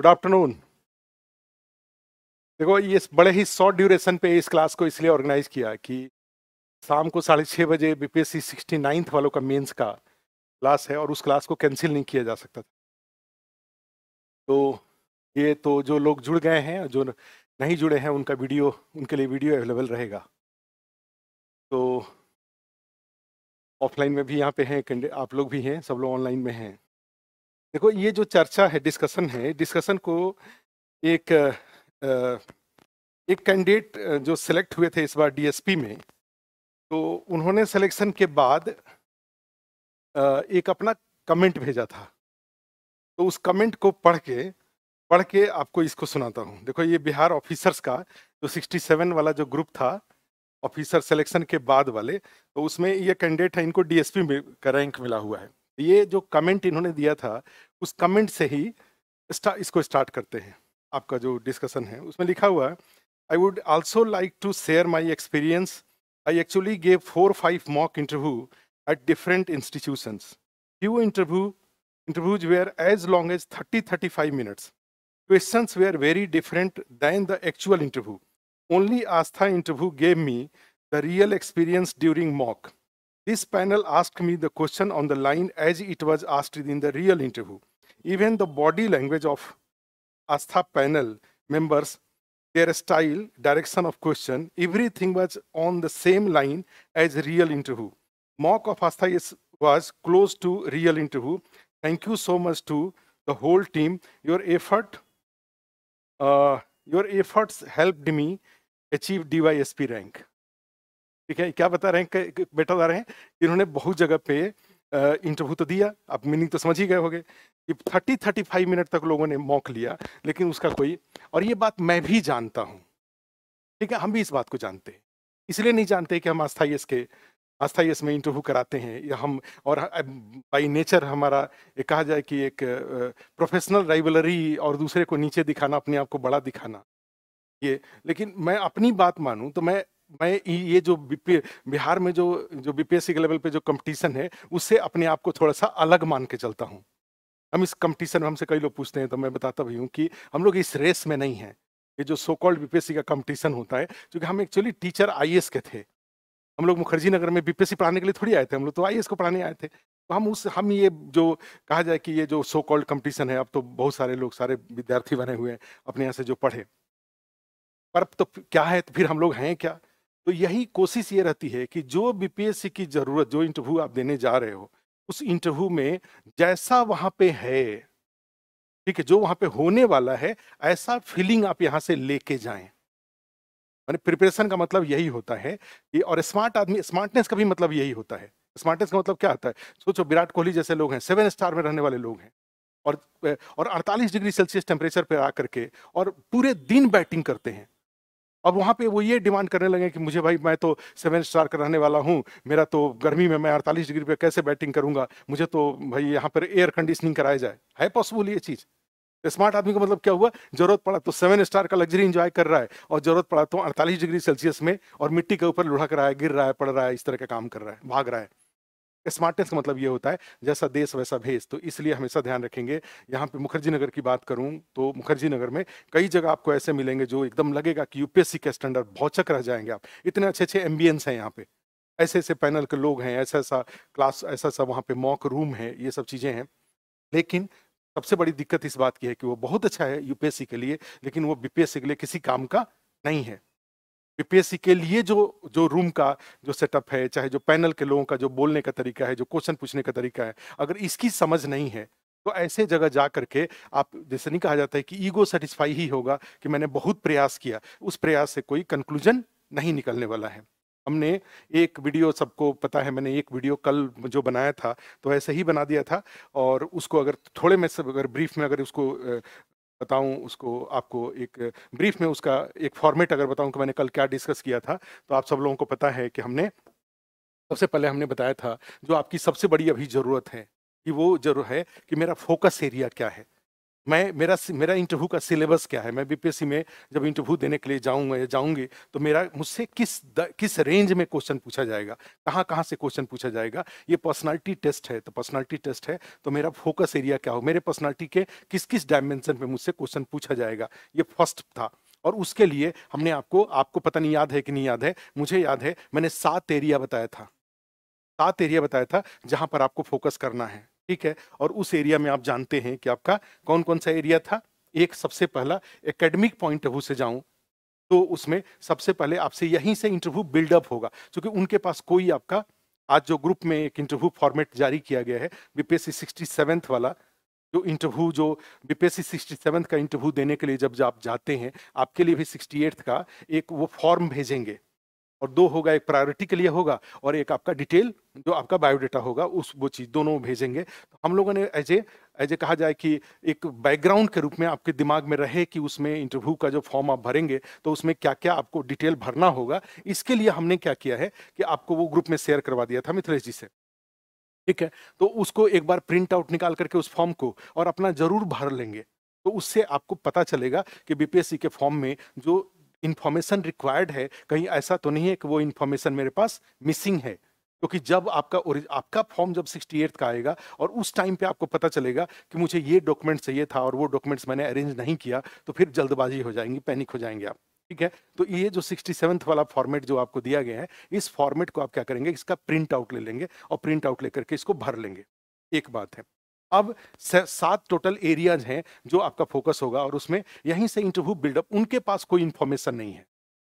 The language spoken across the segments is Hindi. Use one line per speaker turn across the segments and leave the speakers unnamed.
गुड आफ्टरनून देखो ये बड़े ही शॉर्ट ड्यूरेशन पे इस क्लास को इसलिए ऑर्गेनाइज किया कि शाम को साढ़े छः बजे B P S C sixty ninth वालों का मेंस का क्लास है और उस क्लास को कैंसिल नहीं किया जा सकता था तो ये तो जो लोग जुड़ गए हैं जो नहीं जुड़े हैं उनका वीडियो उनके लिए वीडियो अवेलेबल रहेगा तो ऑफलाइन में भी यहाँ पे हैं आप लोग भी हैं सब लोग ऑनलाइन में हैं देखो ये जो चर्चा है डिस्कशन है डिस्कशन को एक एक कैंडिडेट जो सिलेक्ट हुए थे इस बार डीएसपी में तो उन्होंने सिलेक्शन के बाद एक अपना कमेंट भेजा था तो उस कमेंट को पढ़ के पढ़ के आपको इसको सुनाता हूँ देखो ये बिहार ऑफिसर्स का जो 67 वाला जो ग्रुप था ऑफिसर सिलेक्शन के बाद वाले तो उसमें ये कैंडिडेट है इनको डीएसपी में का रैंक मिला हुआ है ये जो कमेंट इन्होंने दिया था उस कमेंट से ही इसको स्टार्ट करते हैं आपका जो डिस्कशन है उसमें लिखा हुआ है I would also like to share my experience I actually gave four five mock interview at different institutions few interview interviews were as long as thirty thirty five minutes question were very different than the actual interview only Aastha interview gave me the real experience during mock This panel asked me the question on the line as it was asked in the real interview. Even the body language of Astha panel members, their style, direction of question, everything was on the same line as real interview. Mock of Astha is, was close to real interview. Thank you so much to the whole team. Your effort, uh, your efforts helped me achieve DYSP rank. ठीक है क्या बता रहे हैं बेटा बता रहे हैं इन्होंने बहुत जगह पे इंटरव्यू तो दिया आप मीनिंग तो समझ ही गए होंगे कि थर्टी थर्टी फाइव मिनट तक लोगों ने मौक लिया लेकिन उसका कोई और ये बात मैं भी जानता हूँ ठीक है हम भी इस बात को जानते हैं इसलिए नहीं जानते कि हम आस्थाई के आस्थाई में इंटरव्यू कराते हैं या हम और बाई नेचर हमारा ये कहा जाए कि एक प्रोफेशनल राइवलरी और दूसरे को नीचे दिखाना अपने आप को बड़ा दिखाना ये लेकिन मैं अपनी बात मानूं तो मैं मैं ये जो बिहार में जो जो बीपीएससी के लेवल पे जो कंपटीशन है उससे अपने आप को थोड़ा सा अलग मान के चलता हूँ हम इस कंपटीशन में हमसे कई लोग पूछते हैं तो मैं बताता भी हूँ कि हम लोग इस रेस में नहीं है ये जो सो कॉल्ड बीपीएससी का कंपटीशन होता है क्योंकि हम एक्चुअली टीचर आई के थे हम लोग मुखर्जी नगर में बीपीएससी पढ़ाने के लिए थोड़ी आए थे हम लोग तो आई को पढ़ाने आए थे तो हम उस हम ये जो कहा जाए कि ये जो सो कॉल्ड कंपटीशन है अब तो बहुत सारे लोग सारे विद्यार्थी बने हुए हैं अपने यहाँ से जो पढ़े पर तो क्या है तो फिर हम लोग हैं क्या तो यही कोशिश ये रहती है कि जो बीपीएससी की जरूरत जो इंटरव्यू आप देने जा रहे हो उस इंटरव्यू में जैसा वहां पे है ठीक है जो वहां पे होने वाला है ऐसा फीलिंग आप यहाँ से लेके जाएं मैंने प्रिपरेशन का मतलब यही होता है कि और स्मार्ट आदमी स्मार्टनेस का भी मतलब यही होता है स्मार्टनेस का मतलब क्या होता है सोचो विराट कोहली जैसे लोग हैं सेवन स्टार में रहने वाले लोग हैं और और 48 डिग्री सेल्सियस टेम्परेचर पर आ करके और पूरे दिन बैटिंग करते हैं अब वहाँ पे वो ये डिमांड करने लगे कि मुझे भाई मैं तो सेवन स्टार का रहने वाला हूँ मेरा तो गर्मी में मैं अड़तालीस डिग्री पे कैसे बैटिंग करूँगा मुझे तो भाई यहाँ पर एयर कंडीशनिंग कराया जाए है पॉसिबल ये चीज़ स्मार्ट तो आदमी का मतलब क्या हुआ जरूरत पड़ा तो सेवन स्टार का लग्जरी इंजॉय कर रहा है और जरूरत पड़ा तो अड़तालीस डिग्री सेल्सियस में और मिट्टी के ऊपर लुढ़क रहा है गिर रहा है पड़ रहा है इस तरह का काम कर रहा है भाग रहा है स्मार्टनेस का मतलब ये होता है जैसा देश वैसा भेज तो इसलिए हमेशा ध्यान रखेंगे यहाँ पे मुखर्जी नगर की बात करूँ तो मुखर्जी नगर में कई जगह आपको ऐसे मिलेंगे जो एकदम लगेगा कि यूपीएससी के स्टैंडर्ड भौचक रह जाएंगे आप इतने अच्छे अच्छे एम्बियंस हैं यहाँ पे ऐसे ऐसे पैनल के लोग हैं ऐसा ऐसा क्लास ऐसा ऐसा वहाँ पे मॉक रूम है ये सब चीज़ें हैं लेकिन सबसे बड़ी दिक्कत इस बात की है कि वो बहुत अच्छा है यूपीएससी के लिए लेकिन वो बीपीएससी के लिए किसी काम का नहीं है बीपीएससी के लिए जो जो रूम का जो सेटअप है चाहे जो पैनल के लोगों का जो बोलने का तरीका है जो क्वेश्चन पूछने का तरीका है अगर इसकी समझ नहीं है तो ऐसे जगह जा करके आप जैसे नहीं कहा जाता है कि ईगो सेटिस्फाई ही होगा कि मैंने बहुत प्रयास किया उस प्रयास से कोई कंक्लूजन नहीं निकलने वाला है हमने एक वीडियो सबको पता है मैंने एक वीडियो कल जो बनाया था तो ऐसे ही बना दिया था और उसको अगर थोड़े में सब अगर ब्रीफ में अगर उसको बताऊं उसको आपको एक ब्रीफ में उसका एक फॉर्मेट अगर बताऊं कि मैंने कल क्या डिस्कस किया था तो आप सब लोगों को पता है कि हमने सबसे पहले हमने बताया था जो आपकी सबसे बड़ी अभी ज़रूरत है कि वो जरूर है कि मेरा फोकस एरिया क्या है मैं मेरा मेरा इंटरव्यू का सिलेबस क्या है मैं बीपीएससी में जब इंटरव्यू देने के लिए जाऊंगा या जाऊंगी तो मेरा मुझसे किस द, किस रेंज में क्वेश्चन पूछा जाएगा कहाँ कहाँ से क्वेश्चन पूछा जाएगा ये पर्सनालिटी टेस्ट है तो पर्सनालिटी टेस्ट है तो मेरा फोकस एरिया क्या हो मेरे पर्सनालिटी के किस किस डायमेंशन पर मुझसे क्वेश्चन पूछा जाएगा ये फर्स्ट था और उसके लिए हमने आपको आपको पता नहीं याद है कि नहीं याद है मुझे याद है मैंने सात एरिया बताया था सात एरिया बताया था जहाँ पर आपको फोकस करना है ठीक है और उस एरिया में आप जानते हैं कि आपका कौन कौन सा एरिया था एक सबसे पहला एकेडमिक पॉइंट ऑफ व्यू से जाऊं तो उसमें सबसे पहले आपसे यहीं से इंटरव्यू बिल्डअप होगा क्योंकि उनके पास कोई आपका आज जो ग्रुप में एक इंटरव्यू फॉर्मेट जारी किया गया है बीपीएससी सिक्सटी सेवन्थ वाला जो इंटरव्यू जो बीपीएससी सिक्सटी सेवन्थ का इंटरव्यू देने के लिए जब आप जाते हैं आपके लिए भी सिक्सटी एट्थ का एक वो फॉर्म भेजेंगे और दो होगा एक प्रायोरिटी के लिए होगा और एक आपका डिटेल जो आपका बायोडाटा होगा उस वो चीज़ दोनों भेजेंगे तो हम लोगों ने एज ए एज ए कहा जाए कि एक बैकग्राउंड के रूप में आपके दिमाग में रहे कि उसमें इंटरव्यू का जो फॉर्म आप भरेंगे तो उसमें क्या क्या आपको डिटेल भरना होगा इसके लिए हमने क्या किया है कि आपको वो ग्रुप में शेयर करवा दिया था मिथिलेश जी से ठीक है तो उसको एक बार प्रिंट आउट निकाल करके उस फॉर्म को और अपना जरूर भर लेंगे तो उससे आपको पता चलेगा कि बीपीएससी के फॉर्म में जो इन्फॉर्मेशन रिक्वायर्ड है कहीं ऐसा तो नहीं है कि वो इन्फॉर्मेशन मेरे पास मिसिंग है क्योंकि जब आपका आपका फॉर्म जब सिक्सटी का आएगा और उस टाइम पे आपको पता चलेगा कि मुझे ये डॉक्यूमेंट चाहिए था और वो डॉक्यूमेंट्स मैंने अरेंज नहीं किया तो फिर जल्दबाजी हो जाएंगी पैनिक हो जाएंगे आप ठीक है तो ये जो सिक्सटी सेवन्थ वाला फॉर्मेट जो आपको दिया गया है इस फॉर्मेट को आप क्या करेंगे इसका प्रिंट आउट ले लेंगे और प्रिंट आउट लेकर के इसको भर लेंगे एक बात है अब सात टोटल एरियाज हैं जो आपका फोकस होगा और उसमें यहीं से इंटरव्यू बिल्डअप उनके पास कोई इन्फॉर्मेशन नहीं है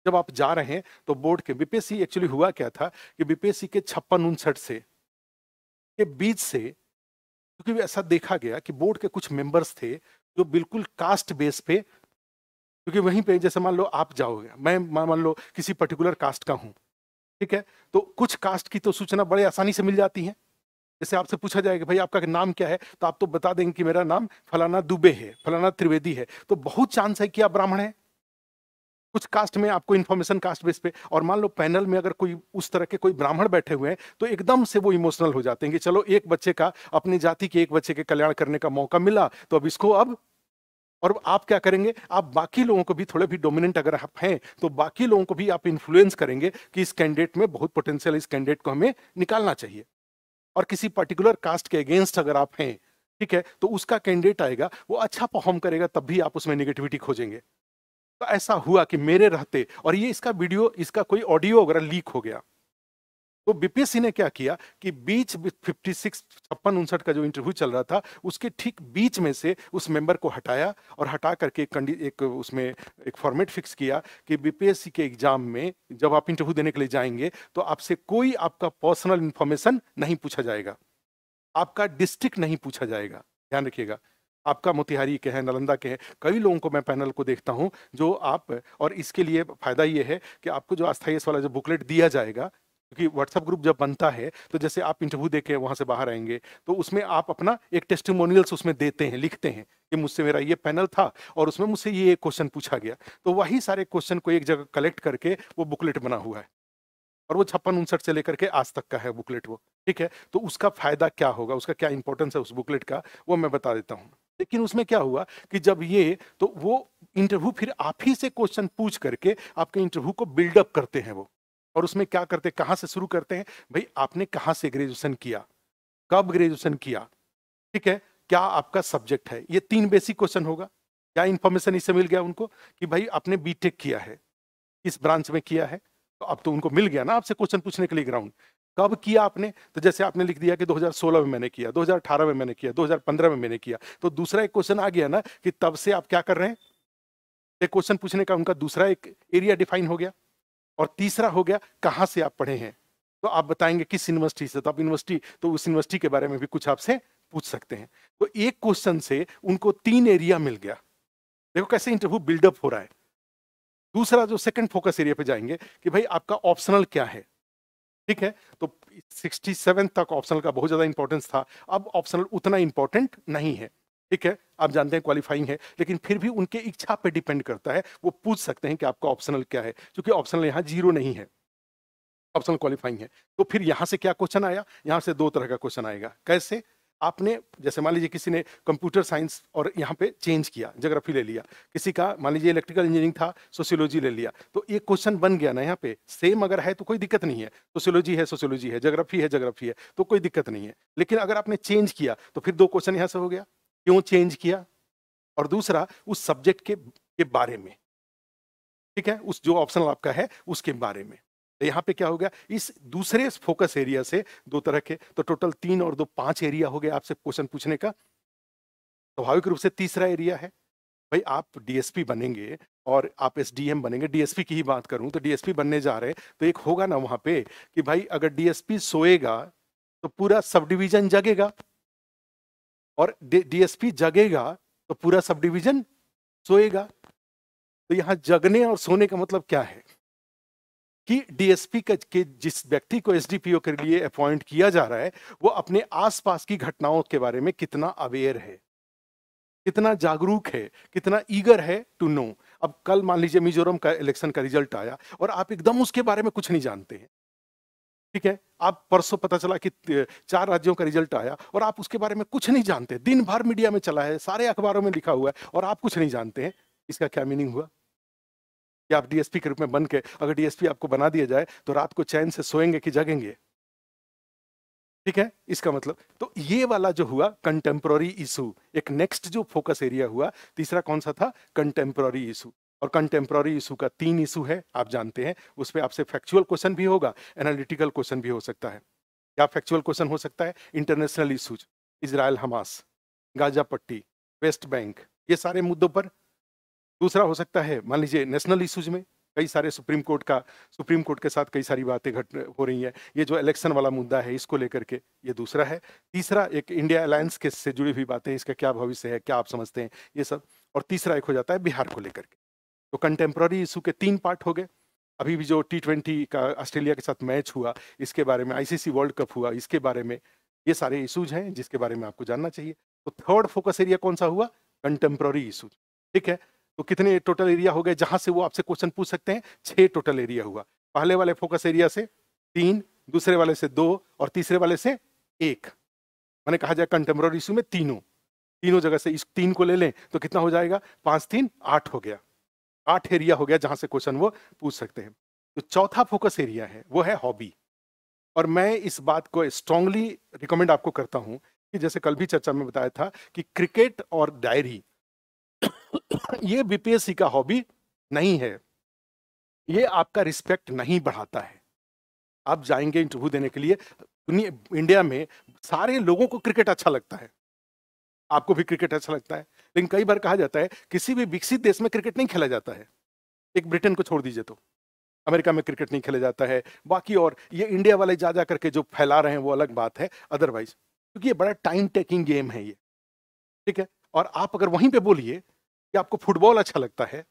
जब आप जा रहे हैं तो बोर्ड के बीपीएससी एक्चुअली हुआ क्या था कि बीपीएससी के छप्पन उनसठ से के बीच से क्योंकि ऐसा देखा गया कि बोर्ड के कुछ मेंबर्स थे जो बिल्कुल कास्ट बेस पे क्योंकि वहीं पे जैसे मान लो आप जाओगे मैं मान लो किसी पर्टिकुलर कास्ट का हूँ ठीक है तो कुछ कास्ट की तो सूचना बड़े आसानी से मिल जाती है जैसे आपसे पूछा जाएगा भाई आपका नाम क्या है तो आप तो बता देंगे कि मेरा नाम फलाना दुबे है फलाना त्रिवेदी है तो बहुत चांस है कि आप ब्राह्मण है कुछ कास्ट में आपको इन्फॉर्मेशन कास्ट बेस पे और मान लो पैनल में अगर कोई उस तरह के कोई ब्राह्मण बैठे हुए हैं तो एकदम से वो इमोशनल हो जाते हैं कि चलो एक बच्चे का अपनी जाति के एक बच्चे के कल्याण करने का मौका मिला तो अब इसको अब और आप क्या करेंगे आप बाकी लोगों को भी थोड़े भी डोमिनेंट अगर आप हैं तो बाकी लोगों को भी आप इन्फ्लुएंस करेंगे कि इस कैंडिडेट में बहुत पोटेंशियल इस कैंडिडेट को हमें निकालना चाहिए और किसी पर्टिकुलर कास्ट के अगेंस्ट अगर आप हैं ठीक है तो उसका कैंडिडेट आएगा वो अच्छा परफॉर्म करेगा तब भी आप उसमें निगेटिविटी खोजेंगे तो ऐसा हुआ कि मेरे रहते और ये इसका वीडियो इसका कोई ऑडियो वगैरह लीक हो गया तो बीपीएससी ने क्या किया कि बीच फिफ्टी सिक्स छप्पन उनसठ का जो इंटरव्यू चल रहा था उसके ठीक बीच में से उस मेंबर को हटाया और हटा करके एक उसमें एक फॉर्मेट फिक्स किया कि बीपीएससी के एग्जाम में जब आप इंटरव्यू देने के लिए जाएंगे तो आपसे कोई आपका पर्सनल इन्फॉर्मेशन नहीं पूछा जाएगा आपका डिस्ट्रिक्ट नहीं पूछा जाएगा ध्यान रखिएगा आपका मोतिहारी के हैं नालंदा के हैं कई लोगों को मैं पैनल को देखता हूं जो आप और इसके लिए फ़ायदा ये है कि आपको जो अस्थाई वाला जो बुकलेट दिया जाएगा क्योंकि व्हाट्सअप ग्रुप जब बनता है तो जैसे आप इंटरव्यू देके के वहाँ से बाहर आएंगे तो उसमें आप अपना एक टेस्टिमोनियल्स उसमें देते हैं लिखते हैं कि मुझसे मेरा ये पैनल था और उसमें मुझसे ये एक क्वेश्चन पूछा गया तो वही सारे क्वेश्चन को एक जगह कलेक्ट करके वो बुकलेट बना हुआ है और वो छप्पन उनसठ से लेकर के आज तक का है बुकलेट वो ठीक है तो उसका फायदा क्या होगा उसका क्या इंपॉर्टेंस है उस बुकलेट का वो मैं बता देता हूँ लेकिन उसमें क्या हुआ कि जब ये तो वो इंटरव्यू फिर आप ही से क्वेश्चन पूछ करके आपके इंटरव्यू को बिल्डअप करते हैं वो और उसमें क्या करते हैं कहाँ से शुरू करते हैं भाई आपने कहाँ से ग्रेजुएशन किया कब ग्रेजुएशन किया ठीक है क्या आपका सब्जेक्ट है ये तीन बेसिक क्वेश्चन होगा क्या इन्फॉर्मेशन इससे मिल गया उनको कि भाई आपने बीटेक किया है इस ब्रांच में किया है तो अब तो उनको मिल गया ना आपसे क्वेश्चन पूछने के लिए ग्राउंड कब किया आपने तो जैसे आपने लिख दिया कि 2016 में मैंने किया 2018 में मैंने किया 2015 में मैंने किया तो दूसरा एक क्वेश्चन आ गया ना कि तब से आप क्या कर रहे हैं एक क्वेश्चन पूछने का उनका दूसरा एक एरिया डिफाइन हो गया और तीसरा हो गया कहाँ से आप पढ़े हैं तो आप बताएंगे किस यूनिवर्सिटी से तो आप यूनिवर्सिटी तो उस यूनिवर्सिटी के बारे में भी कुछ आपसे पूछ सकते हैं तो एक क्वेश्चन से उनको तीन एरिया मिल गया देखो कैसे इंटरव्यू बिल्डअप हो रहा है दूसरा जो सेकंड फोकस एरिया पे जाएंगे कि भाई आपका ऑप्शनल क्या है ठीक है तो सिक्सटी तक ऑप्शनल का बहुत ज़्यादा इंपॉर्टेंस था अब ऑप्शनल उतना इंपॉर्टेंट नहीं है ठीक है आप जानते हैं क्वालिफाइंग है लेकिन फिर भी उनके इच्छा पे डिपेंड करता है वो पूछ सकते हैं कि आपका ऑप्शनल क्या है क्योंकि ऑप्शनल यहाँ जीरो नहीं है ऑप्शनल क्वालिफाइंग है तो फिर यहाँ से क्या क्वेश्चन आया यहाँ से दो तरह का क्वेश्चन आएगा कैसे आपने जैसे मान लीजिए किसी ने कंप्यूटर साइंस और यहाँ पे चेंज किया जोग्राफी ले लिया किसी का मान लीजिए इलेक्ट्रिकल इंजीनियरिंग था सोशियोलॉजी ले लिया तो ये क्वेश्चन बन गया ना यहाँ पे सेम अगर है तो कोई दिक्कत नहीं है सोशियोलॉजी है सोशियोलॉजी है जोग्राफी है जोग्राफी है तो कोई दिक्कत नहीं है लेकिन अगर आपने चेंज किया तो फिर दो क्वेश्चन यहाँ से हो गया क्यों चेंज किया और दूसरा उस सब्जेक्ट के के बारे में ठीक है उस जो ऑप्शनल आपका है उसके बारे में तो यहाँ पे क्या हो गया इस दूसरे फोकस एरिया से दो तरह के तो टोटल तीन और दो पांच एरिया हो गए आपसे क्वेश्चन पूछने का स्वाभाविक तो रूप से तीसरा एरिया है भाई आप डीएसपी बनेंगे और आप एसडीएम बनेंगे डीएसपी की ही बात करूं तो डीएसपी बनने जा रहे तो एक होगा ना वहां पे कि भाई अगर डीएसपी सोएगा तो पूरा सब डिवीजन जगेगा और डीएसपी जगेगा तो पूरा सब डिवीजन सोएगा तो यहाँ जगने और सोने का मतलब क्या है कि डीएसपी के जिस व्यक्ति को एसडीपीओ के लिए अपॉइंट किया जा रहा है वो अपने आसपास की घटनाओं के बारे में कितना अवेयर है कितना जागरूक है कितना ईगर है टू नो अब कल मान लीजिए मिजोरम का इलेक्शन का रिजल्ट आया और आप एकदम उसके बारे में कुछ नहीं जानते हैं ठीक है आप परसों पता चला कि चार राज्यों का रिजल्ट आया और आप उसके बारे में कुछ नहीं जानते दिन भर मीडिया में चला है सारे अखबारों में लिखा हुआ है और आप कुछ नहीं जानते हैं इसका क्या मीनिंग हुआ कि आप डीएसपी के रूप में बन के अगर डीएसपी आपको बना दिया जाए तो रात को चैन से सोएंगे कि जगेंगे ठीक है इसका मतलब तो ये वाला जो हुआ कंटेम्प्ररी इशू एक नेक्स्ट जो फोकस एरिया हुआ तीसरा कौन सा था कंटेम्प्ररी इशू और कंटेम्प्ररी इशू का तीन इशू है आप जानते हैं उस पर आपसे फैक्चुअल क्वेश्चन भी होगा एनालिटिकल क्वेश्चन भी हो सकता है या फैक्चुअल क्वेश्चन हो सकता है international issues Israel Hamas Gaza पट्टी वेस्ट बैंक ये सारे मुद्दों पर दूसरा हो सकता है मान लीजिए नेशनल इशूज में कई सारे सुप्रीम कोर्ट का सुप्रीम कोर्ट के साथ कई सारी बातें घट हो रही हैं ये जो इलेक्शन वाला मुद्दा है इसको लेकर के ये दूसरा है तीसरा एक इंडिया अलायंस के से जुड़ी हुई बातें इसका क्या भविष्य है क्या आप समझते हैं ये सब और तीसरा एक हो जाता है बिहार को लेकर के तो कंटेम्प्ररी इशू के तीन पार्ट हो गए अभी भी जो टी ट्वेंटी का ऑस्ट्रेलिया के साथ मैच हुआ इसके बारे में आईसीसी वर्ल्ड कप हुआ इसके बारे में ये सारे इशूज हैं जिसके बारे में आपको जानना चाहिए तो थर्ड फोकस एरिया कौन सा हुआ कंटेम्प्ररी इशूज ठीक है तो कितने टोटल एरिया हो गए जहां से वो आपसे क्वेश्चन पूछ सकते हैं छह टोटल एरिया हुआ पहले वाले फोकस एरिया से तीन दूसरे वाले से दो और तीसरे वाले से एक मैंने कहा जाए कंटेम्प्रोरी इशू में तीनों तीनों जगह से इस तीन को ले लें तो कितना हो जाएगा पांच तीन आठ हो गया आठ एरिया हो गया जहां से क्वेश्चन वो पूछ सकते हैं तो चौथा फोकस एरिया है वो है हॉबी और मैं इस बात को स्ट्रांगली रिकमेंड आपको करता हूं कि जैसे कल भी चर्चा में बताया था कि क्रिकेट और डायरी ये बीपीएससी का हॉबी नहीं है ये आपका रिस्पेक्ट नहीं बढ़ाता है आप जाएंगे इंटरव्यू देने के लिए इंडिया में सारे लोगों को क्रिकेट अच्छा लगता है आपको भी क्रिकेट अच्छा लगता है लेकिन कई बार कहा जाता है किसी भी विकसित देश में क्रिकेट नहीं खेला जाता है एक ब्रिटेन को छोड़ दीजिए तो अमेरिका में क्रिकेट नहीं खेला जाता है बाकी और ये इंडिया वाले जा जा करके जो फैला रहे हैं वो अलग बात है अदरवाइज क्योंकि ये बड़ा टाइम टेकिंग गेम है ये ठीक है और आप अगर वहीं पे बोलिए कि आपको फुटबॉल अच्छा लगता है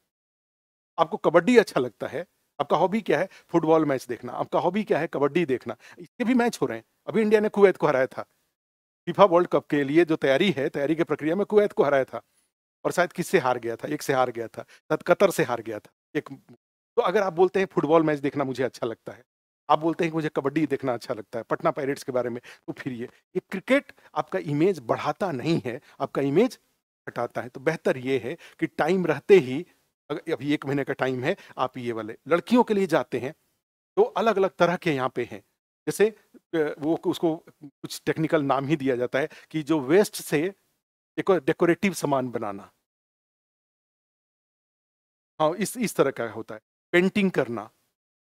आपको कबड्डी अच्छा लगता है आपका हॉबी क्या है फुटबॉल मैच देखना आपका हॉबी क्या है कबड्डी देखना इसके भी मैच हो रहे हैं अभी इंडिया ने कुवैत को हराया था फीफा वर्ल्ड कप के लिए जो तैयारी है तैयारी की प्रक्रिया में कुवैत को हराया था और शायद किससे हार गया था एक से हार गया था शायद कतर से हार गया था एक तो अगर आप बोलते हैं फुटबॉल मैच देखना मुझे अच्छा लगता है आप बोलते हैं कि मुझे कबड्डी देखना अच्छा लगता है पटना पायरेट्स के बारे में तो फिर ये ये क्रिकेट आपका इमेज बढ़ाता नहीं है आपका इमेज हटाता है तो बेहतर ये है कि टाइम रहते ही अगर अभी एक महीने का टाइम है आप ये वाले लड़कियों के लिए जाते हैं तो अलग अलग तरह के यहाँ पे हैं जैसे वो उसको कुछ टेक्निकल नाम ही दिया जाता है कि जो वेस्ट से एक डेकोरेटिव सामान बनाना हाँ इस इस तरह का होता है पेंटिंग करना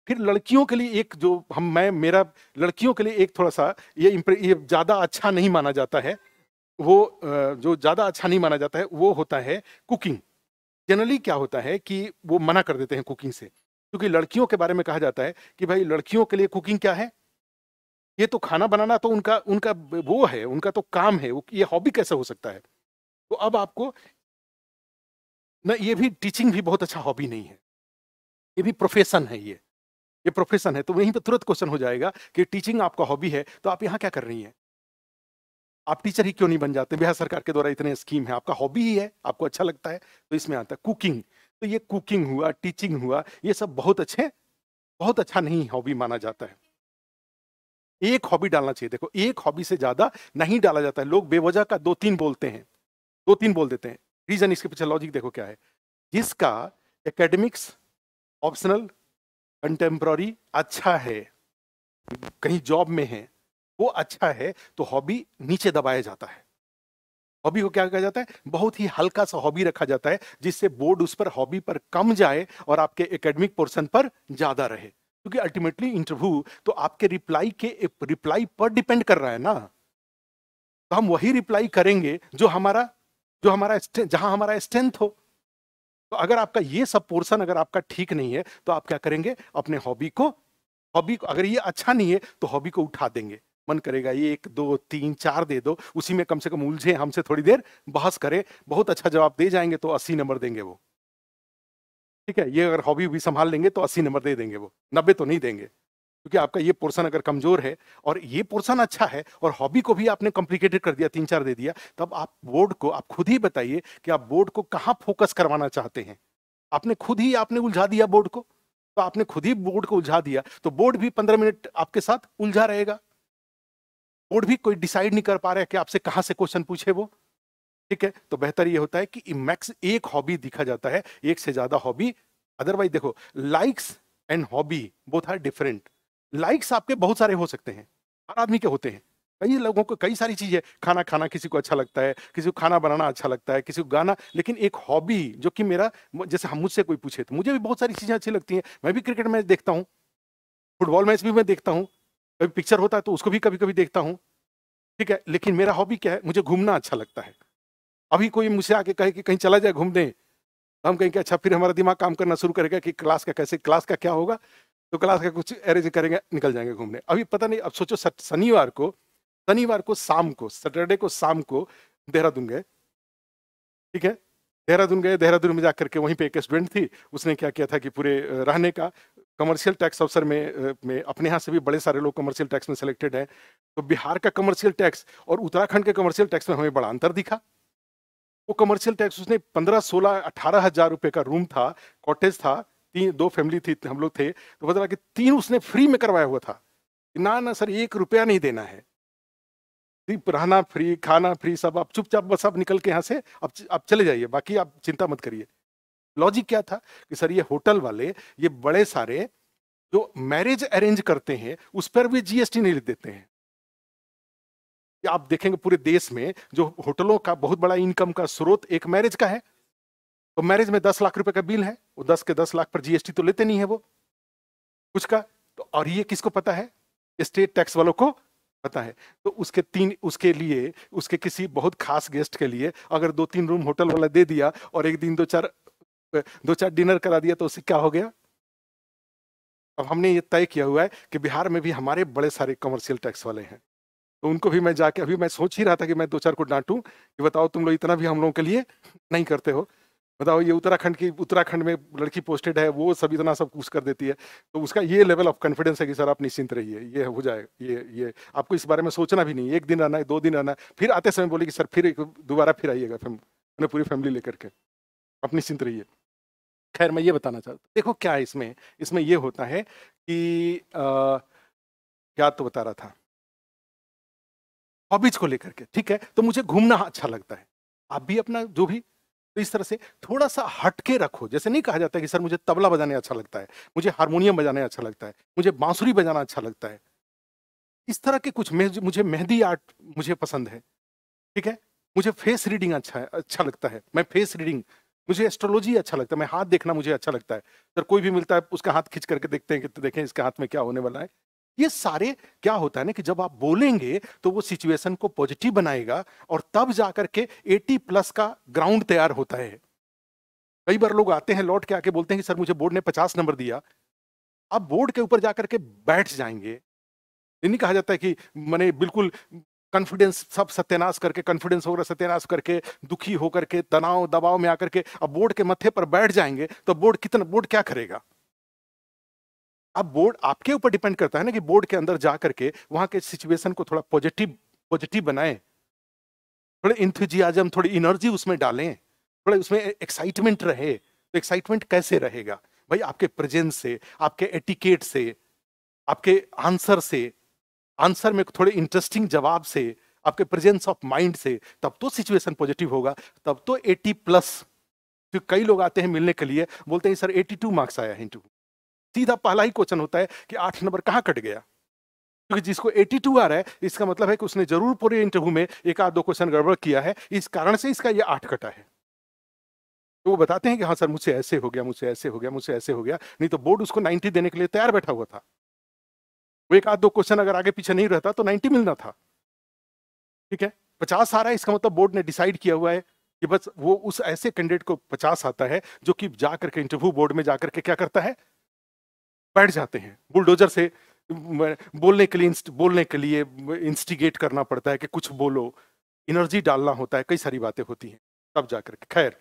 फिर लड़कियों के लिए एक जो हम मैं मेरा लड़कियों के लिए एक थोड़ा सा ये ये ज़्यादा अच्छा नहीं माना जाता है वो जो ज़्यादा अच्छा नहीं माना जाता है वो होता है कुकिंग जनरली क्या होता है कि वो मना कर देते हैं कुकिंग से क्योंकि लड़कियों के बारे में कहा जाता है कि भाई लड़कियों के लिए कुकिंग क्या है ये तो खाना बनाना तो उनका उनका वो है उनका तो काम है ये हॉबी कैसे हो सकता है तो अब आपको ना ये भी टीचिंग भी बहुत अच्छा हॉबी नहीं है ये भी प्रोफेशन है ये ये प्रोफेशन है तो वहीं पे तुरंत क्वेश्चन हो जाएगा कि टीचिंग आपका हॉबी है तो आप यहाँ क्या कर रही हैं आप टीचर ही क्यों नहीं बन जाते बिहार सरकार के द्वारा इतने स्कीम है आपका हॉबी ही है आपको अच्छा लगता है तो इसमें आता है कुकिंग तो ये कुकिंग हुआ टीचिंग हुआ ये सब बहुत अच्छे बहुत अच्छा नहीं हॉबी माना जाता है एक हॉबी डालना चाहिए देखो एक हॉबी से ज्यादा नहीं डाला जाता है लोग बेवजह का दो तीन बोलते हैं दो तीन बोल देते हैं रीजन इसके पीछे लॉजिक देखो क्या है जिसका एकेडमिक्स ऑप्शनल कंटेम्प्ररी अच्छा है कहीं जॉब में है वो अच्छा है तो हॉबी नीचे दबाया जाता है हॉबी को क्या कहा जाता है बहुत ही हल्का सा हॉबी रखा जाता है जिससे बोर्ड उस पर हॉबी पर कम जाए और आपके एकेडमिक पोर्शन पर ज्यादा रहे क्योंकि अल्टीमेटली इंटरव्यू तो आपके रिप्लाई के रिप्लाई पर डिपेंड कर रहा है ना तो हम वही रिप्लाई करेंगे जो हमारा जो हमारा जहां हमारा स्ट्रेंथ हो तो अगर आपका ये सब पोर्सन अगर आपका ठीक नहीं है तो आप क्या करेंगे अपने हॉबी को हॉबी को अगर ये अच्छा नहीं है तो हॉबी को उठा देंगे मन करेगा ये एक दो तीन चार दे दो उसी में कम से कम उलझे हमसे थोड़ी देर बहस करें बहुत अच्छा जवाब दे जाएंगे तो अस्सी नंबर देंगे वो ठीक है ये अगर हॉबी भी संभाल लेंगे तो अस्सी नंबर दे देंगे वो नब्बे तो नहीं देंगे क्योंकि आपका ये पोर्सन अगर कमजोर है और ये पोर्सन अच्छा है और हॉबी को भी आपने कॉम्प्लिकेटेड कर दिया तीन चार दे दिया तब आप बोर्ड को आप खुद ही बताइए कि आप बोर्ड को कहाँ फोकस करवाना चाहते हैं आपने खुद ही आपने उलझा दिया बोर्ड को तो आपने खुद ही बोर्ड को उलझा दिया तो बोर्ड भी पंद्रह मिनट आपके साथ उलझा रहेगा बोर्ड भी कोई डिसाइड नहीं कर पा रहा है कि आपसे कहाँ से क्वेश्चन पूछे वो ठीक है तो बेहतर ये होता है कि मैक्स एक हॉबी दिखा जाता है एक से ज्यादा हॉबी अदरवाइज देखो likes and hobby both are different likes आपके बहुत सारे हो सकते हैं हर आदमी के होते हैं कई लोगों को कई सारी चीज़ें खाना खाना किसी को अच्छा लगता है किसी को खाना बनाना अच्छा लगता है किसी को गाना लेकिन एक हॉबी जो कि मेरा जैसे हम मुझसे कोई पूछे तो मुझे भी बहुत सारी चीज़ें अच्छी लगती हैं मैं भी क्रिकेट मैच देखता हूँ फुटबॉल मैच भी मैं देखता हूँ कभी पिक्चर होता है तो उसको भी कभी कभी देखता हूँ ठीक है लेकिन मेरा हॉबी क्या है मुझे घूमना अच्छा लगता है अभी कोई मुझसे आके कहे कि कहीं चला जाए घूमने तो हम कहेंगे कि अच्छा फिर हमारा दिमाग काम करना शुरू करेगा कि क्लास का कैसे क्लास का क्या होगा तो क्लास का कुछ अरेंज करेंगे निकल जाएंगे घूमने अभी पता नहीं अब सोचो शनिवार को शनिवार को शाम को सैटरडे को शाम को देहरादून गए ठीक है देहरादून गए देहरादून में जा करके वहीं पे एक स्टूडेंट थी उसने क्या किया था कि पूरे रहने का कमर्शियल टैक्स अफसर में में अपने यहाँ से भी बड़े सारे लोग कमर्शियल टैक्स में सेलेक्टेड हैं तो बिहार का कमर्शियल टैक्स और उत्तराखंड के कमर्शियल टैक्स में हमें बड़ा अंतर दिखा वो कमर्शियल टैक्स उसने पंद्रह सोलह अठारह हजार रुपये का रूम था कॉटेज था तीन दो फैमिली थी हम लोग थे तो पता लगा कि तीन उसने फ्री में करवाया हुआ था ना ना सर एक रुपया नहीं देना है रहना फ्री खाना फ्री सब आप चुपचाप बस आप निकल के यहाँ से अब आप चले जाइए बाकी आप चिंता मत करिए लॉजिक क्या था कि सर ये होटल वाले ये बड़े सारे जो मैरिज अरेंज करते हैं उस पर भी जीएसटी नहीं देते हैं आप देखेंगे पूरे देश में जो होटलों का बहुत बड़ा इनकम का स्रोत एक मैरिज का है तो मैरिज में दस लाख रुपए का बिल है वो दस के दस लाख पर जीएसटी तो लेते नहीं है वो कुछ का तो और ये किसको पता है स्टेट टैक्स वालों को पता है तो उसके तीन उसके लिए उसके किसी बहुत खास गेस्ट के लिए अगर दो तीन रूम होटल वाला दे दिया और एक दिन दो चार दो चार डिनर करा दिया तो उससे क्या हो गया अब हमने ये तय किया हुआ है कि बिहार में भी हमारे बड़े सारे कमर्शियल टैक्स वाले हैं तो उनको भी मैं जाके अभी मैं सोच ही रहा था कि मैं दो चार को डांटूं कि बताओ तुम लोग इतना भी हम लोगों के लिए नहीं करते हो बताओ ये उत्तराखंड की उत्तराखंड में लड़की पोस्टेड है वो सब इतना सब कुछ कर देती है तो उसका ये लेवल ऑफ कॉन्फिडेंस है कि सर आप निश्चिंत रहिए ये हो जाएगा ये ये आपको इस बारे में सोचना भी नहीं एक दिन रहना है दो दिन रहना है फिर आते समय बोले कि सर फिर दोबारा फिर आइएगा मैंने पूरी फैमिली लेकर के आप निश्चिंत रहिए खैर मैं ये बताना चाहता हूँ देखो क्या है इसमें इसमें ये होता है कि क्या तो बता रहा था हॉबीज को लेकर के ठीक है तो मुझे घूमना अच्छा लगता है आप भी अपना जो भी तो इस तरह से थोड़ा सा हटके रखो जैसे नहीं कहा जाता कि सर मुझे तबला बजाने अच्छा लगता है मुझे हारमोनियम बजाने अच्छा लगता है मुझे बांसुरी बजाना अच्छा लगता है इस तरह के कुछ मुझे मेहंदी आर्ट मुझे पसंद है ठीक है मुझे फेस रीडिंग अच्छा है अच्छा लगता है मैं फेस रीडिंग मुझे एस्ट्रोलॉजी अच्छा लगता है मैं हाथ देखना मुझे अच्छा लगता है सर कोई भी मिलता है उसका हाथ खींच करके देखते हैं कि तो देखें इसके हाथ में क्या होने वाला है ये सारे क्या होता है ना कि जब आप बोलेंगे तो वो सिचुएशन को पॉजिटिव बनाएगा और तब जाकर के 80 प्लस का ग्राउंड तैयार होता है कई बार लोग आते हैं लौट के आके बोलते हैं कि सर मुझे बोर्ड ने 50 नंबर दिया आप बोर्ड के ऊपर जाकर के बैठ जाएंगे नहीं कहा जाता है कि मैंने बिल्कुल कॉन्फिडेंस सब सत्यानाश करके कॉन्फिडेंस होकर सत्यानाश करके दुखी होकर के तनाव दबाव में आकर के अब बोर्ड के मत्थे पर बैठ जाएंगे तो बोर्ड कितना बोर्ड क्या करेगा अब बोर्ड आपके ऊपर डिपेंड करता है ना कि बोर्ड के अंदर जा करके वहां के सिचुएशन को थोड़ा पॉजिटिव पॉजिटिव बनाए थोड़े इंथुजियाजम थोड़ी इनर्जी उसमें डालें थोड़े उसमें एक्साइटमेंट रहे तो एक्साइटमेंट कैसे रहेगा भाई आपके प्रेजेंस से आपके एटिकेट से आपके आंसर से आंसर में थोड़े इंटरेस्टिंग जवाब से आपके प्रेजेंस ऑफ माइंड से तब तो सिचुएशन पॉजिटिव होगा तब तो 80 प्लस तो कई लोग आते हैं मिलने के लिए बोलते हैं सर 82 मार्क्स आया है इंटरव्यू सीधा पहला ही क्वेश्चन होता है कि आठ नंबर कहाँ कट गया क्योंकि जिसको 82 आ रहा है इसका मतलब है कि उसने जरूर पूरे इंटरव्यू में एक आध दो क्वेश्चन गड़बड़ किया है इस कारण से इसका ये आठ कटा है तो वो बताते हैं कि हाँ सर मुझसे ऐसे हो गया मुझसे ऐसे हो गया मुझसे ऐसे हो गया नहीं तो बोर्ड उसको 90 देने के लिए तैयार बैठा हुआ था वो एक आध दो क्वेश्चन अगर आगे पीछे नहीं रहता तो 90 मिलना था ठीक है पचास आ रहा है इसका मतलब बोर्ड ने डिसाइड किया हुआ है कि बस वो उस ऐसे कैंडिडेट को पचास आता है जो कि जाकर के इंटरव्यू बोर्ड में जाकर के क्या करता है बैठ जाते हैं बुलडोजर से बोलने के लिए बोलने के लिए इंस्टिगेट करना पड़ता है कि कुछ बोलो एनर्जी डालना होता है कई सारी बातें होती हैं तब जाकर के खैर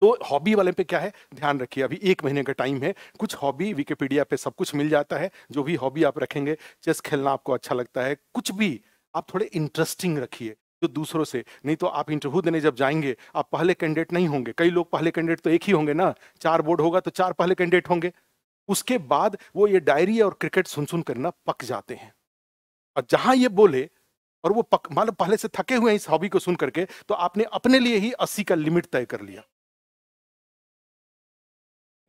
तो हॉबी वाले पे क्या है ध्यान रखिए अभी एक महीने का टाइम है कुछ हॉबी विकिपीडिया पे सब कुछ मिल जाता है जो भी हॉबी आप रखेंगे चेस खेलना आपको अच्छा लगता है कुछ भी आप थोड़े इंटरेस्टिंग रखिए जो दूसरों से नहीं तो आप इंटरव्यू देने जब जाएंगे आप पहले कैंडिडेट नहीं होंगे कई लोग पहले कैंडिडेट तो एक ही होंगे ना चार बोर्ड होगा तो चार पहले कैंडिडेट होंगे उसके बाद वो ये डायरी और क्रिकेट सुन सुन करना पक जाते हैं और जहां ये बोले और वो पक लो पहले से थके हुए हैं इस हॉबी को सुन करके तो आपने अपने लिए ही अस्सी का लिमिट तय कर लिया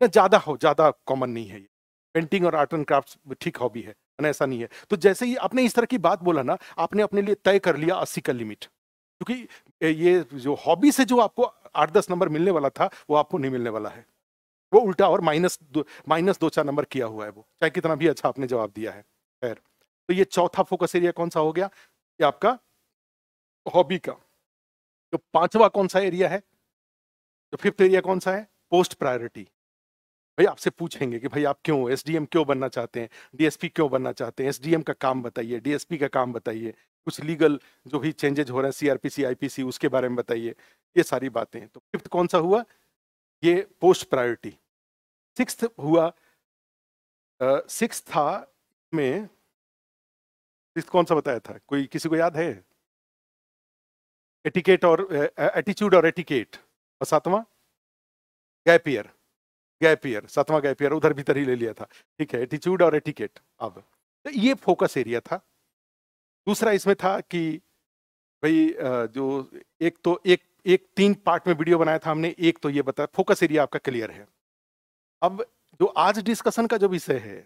ज्यादा हो ज्यादा कॉमन नहीं है ये पेंटिंग और आर्ट एंड क्राफ्ट ठीक हॉबी है ऐसा नहीं है तो जैसे ही आपने इस तरह की बात बोला ना आपने अपने लिए तय कर लिया अस्सी का लिमिट क्योंकि ये जो हॉबी से जो आपको आठ दस नंबर मिलने वाला था वो आपको नहीं मिलने वाला है वो उल्टा और माइनस माइनस दो चार नंबर किया हुआ है वो चाहे कितना भी अच्छा आपने जवाब दिया है खैर तो ये चौथा फोकस एरिया कौन सा हो गया ये आपका हॉबी का जो तो पांचवा कौन सा एरिया है जो फिफ्थ एरिया कौन सा है पोस्ट प्रायोरिटी भाई आपसे पूछेंगे कि भाई आप क्यों एसडीएम क्यों बनना चाहते हैं डीएसपी क्यों बनना चाहते हैं एसडीएम का काम बताइए डीएसपी का काम बताइए कुछ लीगल जो भी चेंजेज हो रहे हैं सीआरपीसी आईपीसी उसके बारे में बताइए ये सारी बातें तो फिफ्थ कौन सा हुआ ये पोस्ट प्रायोरिटी सिक्स हुआ सिक्स था में सिक्स कौन सा बताया था कोई किसी को याद है एटिकेट और एटीट्यूड और एटिकेट और सातवां गैप ईयर गैप ईयर सातवां गैप ईयर उधर भीतर ही ले लिया था ठीक है एटीट्यूड और एटिकेट अब तो ये फोकस एरिया था दूसरा इसमें था कि भाई जो एक तो एक एक तीन पार्ट में वीडियो बनाया था हमने एक तो ये बताया फोकस एरिया आपका क्लियर है अब जो आज डिस्कशन का जो विषय है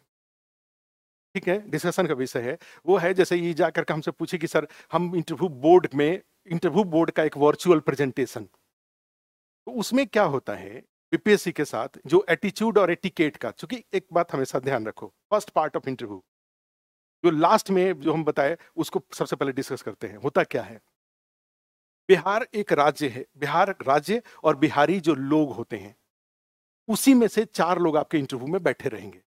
ठीक है डिस्कशन का विषय है वो है जैसे ये जा करके हमसे पूछे कि सर हम इंटरव्यू बोर्ड में इंटरव्यू बोर्ड का एक वर्चुअल प्रेजेंटेशन तो उसमें क्या होता है बीपीएससी के साथ जो एटीट्यूड और एटिकेट का चूंकि एक बात हमेशा ध्यान रखो फर्स्ट पार्ट ऑफ इंटरव्यू जो लास्ट में जो हम बताए उसको सबसे पहले डिस्कस करते हैं होता क्या है बिहार एक राज्य है बिहार राज्य और बिहारी जो लोग होते हैं उसी में से चार लोग आपके इंटरव्यू में बैठे रहेंगे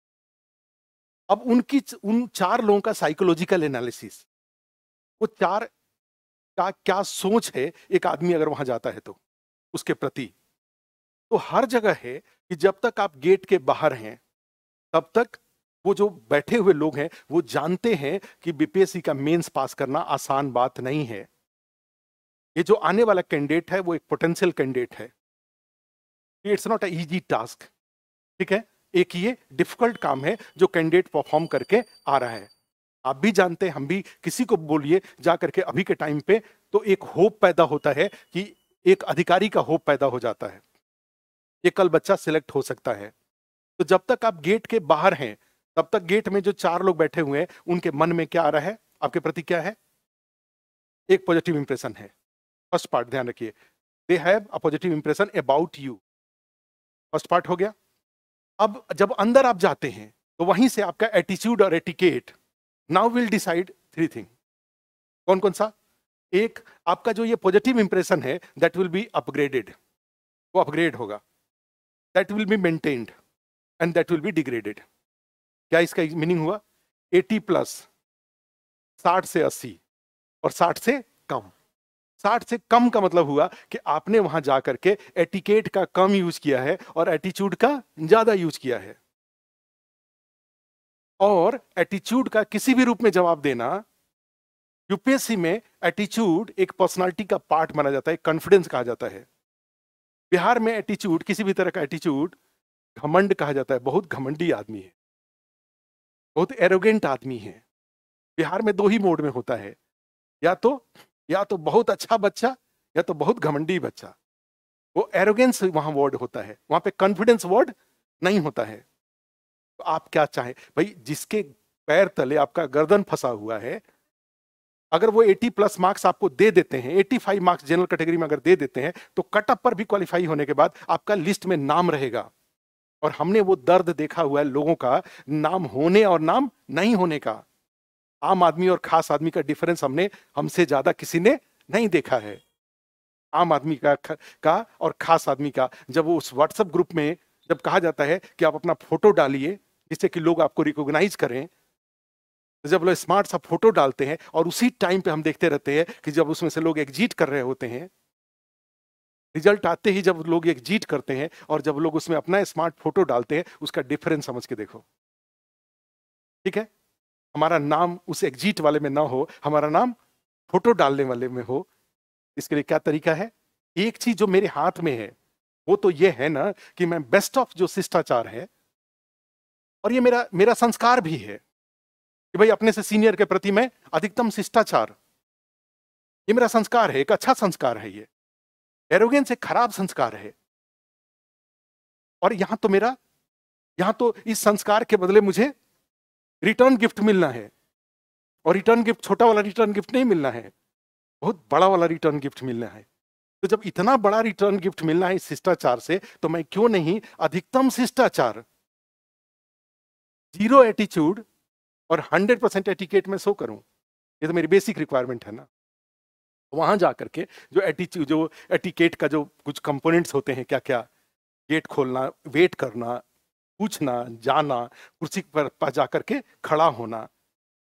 अब उनकी उन चार लोगों का साइकोलॉजिकल एनालिसिस वो चार का क्या सोच है एक आदमी अगर वहां जाता है तो उसके प्रति तो हर जगह है कि जब तक आप गेट के बाहर हैं तब तक वो जो बैठे हुए लोग हैं वो जानते हैं कि बीपीएससी का मेंस पास करना आसान बात नहीं है ये जो आने वाला कैंडिडेट है वो एक पोटेंशियल कैंडिडेट है इट्स नॉट ए टास्क ठीक है एक ये डिफिकल्ट काम है जो कैंडिडेट परफॉर्म करके आ रहा है आप भी जानते हैं हम भी किसी को बोलिए जा करके अभी के टाइम पे तो एक होप पैदा होता है कि एक अधिकारी का होप पैदा हो जाता है ये कल बच्चा सिलेक्ट हो सकता है तो जब तक आप गेट के बाहर हैं तब तक गेट में जो चार लोग बैठे हुए हैं उनके मन में क्या आ रहा है आपके प्रति क्या है एक पॉजिटिव इंप्रेशन है फर्स्ट पार्ट ध्यान रखिए they have a positive impression about you first part हो गया अब जब अंदर आप जाते हैं तो वहीं से आपका एटीट्यूड और etiquette now will decide three thing कौन कौन सा एक आपका जो ये पॉजिटिव इंप्रेशन है दैट विल बी अपग्रेडेड वो अपग्रेड होगा that will be maintained and that will be degraded क्या इसका मीनिंग हुआ 80 प्लस 60 से 80 और 60 से कम साठ से कम का मतलब हुआ कि आपने वहां जाकर के एटिकेट का कम यूज किया है और एटीट्यूड का ज्यादा यूज किया है और एटीट्यूड का किसी भी रूप में जवाब देना यूपीएससी में एटीट्यूड एक पर्सनालिटी का पार्ट माना जाता है कॉन्फिडेंस कहा जाता है बिहार में एटीट्यूड किसी भी तरह का एटीट्यूड घमंड कहा जाता है बहुत घमंडी आदमी है बहुत एरोगेंट आदमी है बिहार में दो ही मोड में होता है या तो या तो बहुत अच्छा बच्चा या तो बहुत घमंडी बच्चा वो एरोगेंस वहां वर्ड होता है वहां पे कॉन्फिडेंस वर्ड नहीं होता है तो आप क्या चाहे भाई जिसके पैर तले आपका गर्दन फंसा हुआ है अगर वो 80 प्लस मार्क्स आपको दे देते हैं 85 मार्क्स जनरल कैटेगरी में अगर दे देते हैं तो कटअप पर भी क्वालिफाई होने के बाद आपका लिस्ट में नाम रहेगा और हमने वो दर्द देखा हुआ है लोगों का नाम होने और नाम नहीं होने का आम आदमी और खास आदमी का डिफरेंस हमने हमसे ज्यादा किसी ने नहीं देखा है आम आदमी का का और खास आदमी का जब वो उस व्हाट्सएप ग्रुप में जब कहा जाता है कि आप अपना फोटो डालिए जिससे कि लोग आपको रिकॉग्नाइज करें जब लोग स्मार्ट सा फोटो डालते हैं और उसी टाइम पे हम देखते रहते हैं कि जब उसमें से लोग एग्जिट कर रहे होते हैं रिजल्ट आते ही जब लोग एग्जिट करते हैं और जब लोग उसमें अपना स्मार्ट फोटो डालते हैं उसका डिफरेंस समझ के देखो ठीक है हमारा नाम उस एग्जिट वाले में ना हो हमारा नाम फोटो डालने वाले में हो इसके लिए क्या तरीका है एक चीज जो मेरे हाथ में है वो तो ये है ना कि मैं बेस्ट ऑफ जो शिष्टाचार है और ये मेरा मेरा संस्कार भी है कि भाई अपने से सीनियर के प्रति मैं अधिकतम शिष्टाचार ये मेरा संस्कार है एक अच्छा संस्कार है ये एरोगेंस एक खराब संस्कार है और यहां तो मेरा यहां तो इस संस्कार के बदले मुझे रिटर्न गिफ्ट मिलना है और रिटर्न गिफ्ट छोटा वाला रिटर्न गिफ्ट नहीं मिलना है बहुत बड़ा वाला रिटर्न गिफ्ट मिलना है तो जब इतना बड़ा रिटर्न गिफ्ट मिलना है शिष्टाचार से तो मैं क्यों नहीं अधिकतम शिष्टाचार जीरो एटीट्यूड और हंड्रेड परसेंट एटिकेट में सो करूं ये तो मेरी बेसिक रिक्वायरमेंट है ना वहां जा करके जो एटीट्यूड जो एटिकेट का जो कुछ कंपोनेंट्स होते हैं क्या क्या गेट खोलना वेट करना पूछना जाना कुर्सी पर जा करके खड़ा होना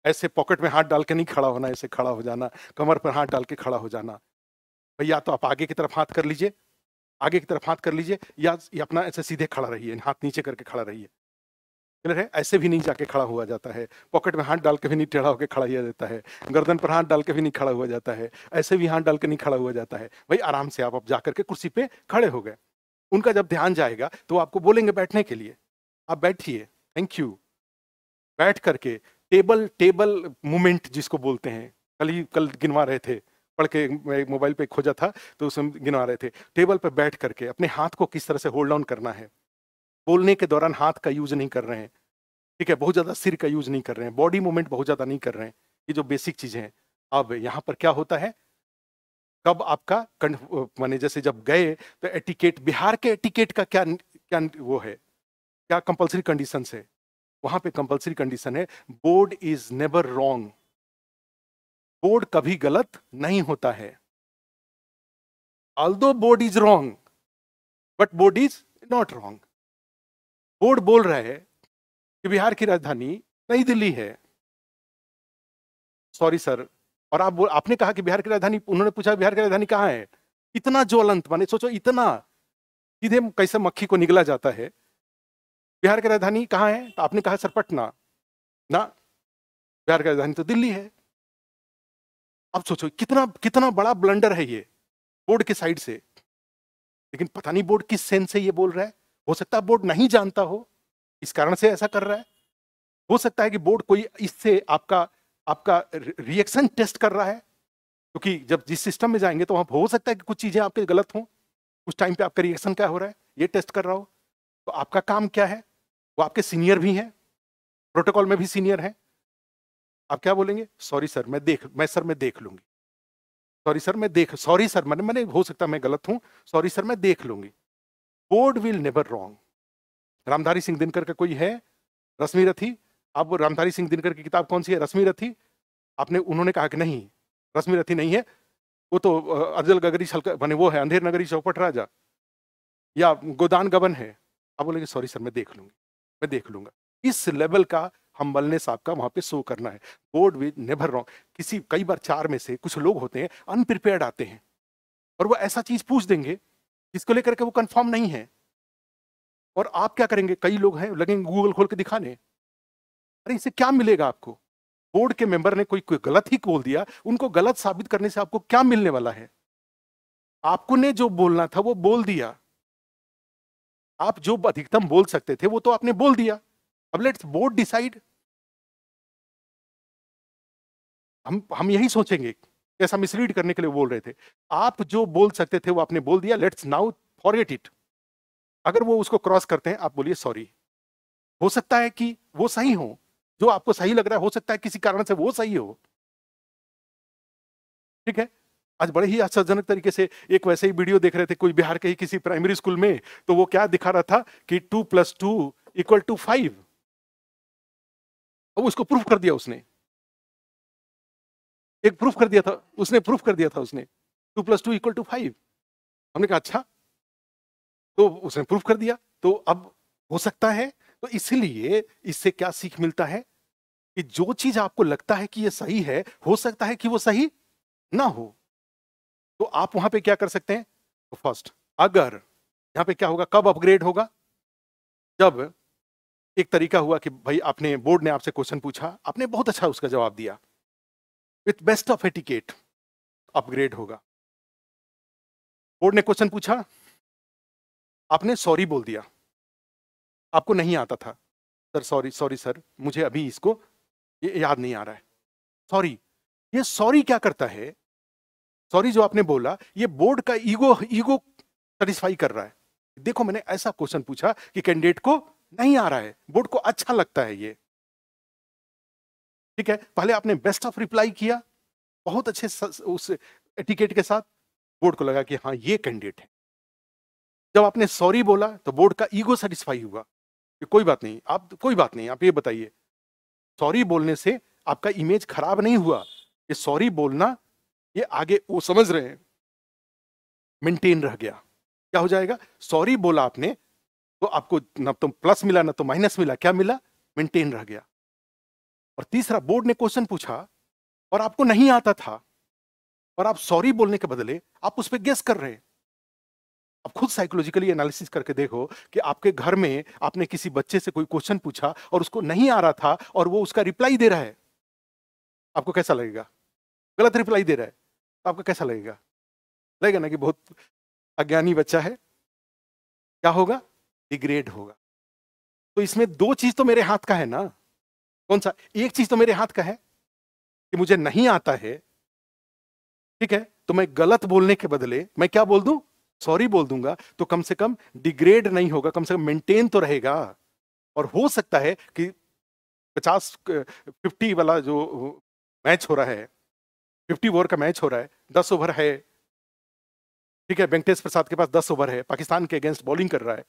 ऐसे पॉकेट में हाथ डाल के नहीं खड़ा होना ऐसे खड़ा हो जाना कमर पर हाथ डाल के खड़ा हो जाना भैया तो आप आगे की तरफ हाथ कर लीजिए आगे की तरफ हाथ कर लीजिए या, अपना ऐसे सीधे खड़ा रहिए हाथ नीचे करके खड़ा रहिए क्लियर है ऐसे भी नहीं जाके खड़ा हुआ जाता है पॉकेट में हाथ डाल के भी नहीं टेढ़ा होकर खड़ा किया जाता है गर्दन पर हाथ डाल के भी नहीं खड़ा हुआ जाता है ऐसे भी हाथ डाल के नहीं खड़ा हुआ जाता है भाई आराम से आप अब जाकर के कुर्सी पे खड़े हो गए उनका जब ध्यान जाएगा तो आपको बोलेंगे बैठने के लिए आप बैठिए थैंक यू बैठ करके टेबल टेबल मूवमेंट जिसको बोलते हैं कल ही कल गिनवा रहे थे पढ़ के मोबाइल पे खोजा था तो उसमें गिनवा रहे थे टेबल पे बैठ करके अपने हाथ को किस तरह से होल्ड ऑन करना है बोलने के दौरान हाथ का यूज नहीं कर रहे हैं ठीक है बहुत ज़्यादा सिर का यूज नहीं कर रहे हैं बॉडी मूवमेंट बहुत ज़्यादा नहीं कर रहे हैं ये जो बेसिक चीज़ें हैं अब यहाँ पर क्या होता है कब आपका मैंने जैसे जब गए तो एटिकेट बिहार के एटिकेट का क्या क्या वो है क्या कंपलसरी कंडीशन है वहां पे कंपलसरी कंडीशन है board is never wrong board कभी गलत नहीं होता है although board is wrong but board is not wrong board बोल रहा है कि बिहार की राजधानी नई दिल्ली है सॉरी सर और आप आपने कहा कि बिहार की राजधानी उन्होंने पूछा बिहार की राजधानी कहाँ है इतना ज्वलंत माने सोचो इतना सीधे कैसे मक्खी को निगला जाता है बिहार की राजधानी कहाँ है तो आपने कहा सर पटना ना बिहार की राजधानी तो दिल्ली है अब सोचो कितना कितना बड़ा ब्लंडर है ये बोर्ड के साइड से लेकिन पता नहीं बोर्ड किस सेंस से ये बोल रहा है हो सकता है बोर्ड नहीं जानता हो इस कारण से ऐसा कर रहा है हो सकता है कि बोर्ड कोई इससे आपका आपका रिएक्शन टेस्ट कर रहा है क्योंकि तो जब जिस सिस्टम में जाएंगे तो वहां हो सकता है कि कुछ चीजें आपके गलत हों उस टाइम पे आपका रिएक्शन क्या हो रहा है ये टेस्ट कर रहा हो तो आपका काम क्या है वो आपके सीनियर भी हैं प्रोटोकॉल में भी सीनियर हैं आप क्या बोलेंगे सॉरी सर मैं देख मैं सर मैं देख लूंगी सॉरी सर मैं देख सॉरी सर मैंने मैंने हो सकता मैं गलत हूं सॉरी सर मैं देख लूंगी board will never wrong Ramdhari Singh Dinkar का कोई है रश्मि रथी आप रामधारी सिंह दिनकर की किताब कौन सी है रश्मि रथी आपने उन्होंने कहा कि नहीं रश्मि रथी नहीं है वो तो अर्जल गगरी छलका मैंने वो है अंधेर नगरी चौपट राजा या गोदान गबन है आप बोलेंगे सॉरी सर मैं देख लूंगी मैं देख लूंगा इस लेवल का हम बलने साहब का वहां पे शो करना है बोर्ड विद नेवर रॉन्ग किसी कई बार चार में से कुछ लोग होते हैं अनप्रिपेयर्ड आते हैं और वो ऐसा चीज पूछ देंगे जिसको लेकर के वो कंफर्म नहीं है और आप क्या करेंगे कई लोग हैं लगेंगे गूगल खोल के दिखाने अरे इससे क्या मिलेगा आपको बोर्ड के मेंबर ने कोई कोई गलत ही बोल दिया उनको गलत साबित करने से आपको क्या मिलने वाला है आपको ने जो बोलना था वो बोल दिया आप जो अधिकतम बोल सकते थे वो तो आपने बोल दिया अब लेट्स बोर्ड डिसाइड हम हम यही सोचेंगे ऐसा मिसलीड करने के लिए बोल रहे थे आप जो बोल सकते थे वो आपने बोल दिया लेट्स नाउ फॉरगेट इट अगर वो उसको क्रॉस करते हैं आप बोलिए सॉरी हो सकता है कि वो सही हो जो आपको सही लग रहा है हो सकता है किसी कारण से वो सही हो ठीक है आज बड़े ही आश्चर्यजनक तरीके से एक वैसे ही वीडियो देख रहे थे कोई बिहार के ही किसी प्राइमरी स्कूल में तो वो क्या दिखा रहा था कि two plus two equal to five अब उसको प्रूफ कर दिया उसने एक प्रूफ कर दिया था उसने प्रूफ कर दिया था उसने two plus two equal to five हमने कहा अच्छा तो उसने प्रूफ कर दिया तो अब हो सकता है तो इसलिए इससे क्या सीख मिलता है कि जो चीज आपको लगता है कि ये सही है हो सकता है कि वो सही ना हो तो आप वहां पे क्या कर सकते हैं तो फर्स्ट अगर यहाँ पे क्या होगा कब अपग्रेड होगा जब एक तरीका हुआ कि भाई आपने बोर्ड ने आपसे क्वेश्चन पूछा आपने बहुत अच्छा उसका जवाब दिया with best of etiquette upgrade होगा बोर्ड ने क्वेश्चन पूछा आपने सॉरी बोल दिया आपको नहीं आता था सर सॉरी सॉरी सर मुझे अभी इसको याद नहीं आ रहा है सॉरी ये सॉरी क्या करता है सॉरी जो आपने बोला ये बोर्ड का ईगो ईगो सेटिस्फाई कर रहा है देखो मैंने ऐसा क्वेश्चन पूछा कि कैंडिडेट को नहीं आ रहा है बोर्ड को अच्छा लगता है ये ठीक है पहले आपने बेस्ट ऑफ रिप्लाई किया बहुत अच्छे उस एटिकेट के साथ बोर्ड को लगा कि हाँ ये कैंडिडेट है जब आपने सॉरी बोला तो बोर्ड का ईगो सेटिस्फाई हुआ कि कोई बात नहीं आप कोई बात नहीं आप ये बताइए सॉरी बोलने से आपका इमेज खराब नहीं हुआ ये सॉरी बोलना ये आगे वो समझ रहे हैं मेंटेन रह गया क्या हो जाएगा सॉरी बोला आपने तो आपको ना तो प्लस मिला ना तो माइनस मिला क्या मिला मेंटेन रह गया और तीसरा बोर्ड ने क्वेश्चन पूछा और आपको नहीं आता था और आप सॉरी बोलने के बदले आप उस पर गेस कर रहे हैं आप खुद साइकोलॉजिकली एनालिसिस करके देखो कि आपके घर में आपने किसी बच्चे से कोई क्वेश्चन पूछा और उसको नहीं आ रहा था और वो उसका रिप्लाई दे रहा है आपको कैसा लगेगा गलत रिप्लाई दे रहा है तो आपको कैसा लगेगा लगेगा ना कि बहुत अज्ञानी बच्चा है क्या होगा डिग्रेड होगा तो इसमें दो चीज तो मेरे हाथ का है ना कौन सा एक चीज तो मेरे हाथ का है कि मुझे नहीं आता है ठीक है तो मैं गलत बोलने के बदले मैं क्या बोल दू सॉरी बोल दूंगा तो कम से कम डिग्रेड नहीं होगा कम से कम मेंटेन तो रहेगा और हो सकता है कि पचास फिफ्टी वाला जो मैच हो रहा है फिफ्टी ओवर का मैच हो रहा है दस ओवर है ठीक है वेंकटेश प्रसाद के पास दस ओवर है पाकिस्तान के अगेंस्ट बॉलिंग कर रहा है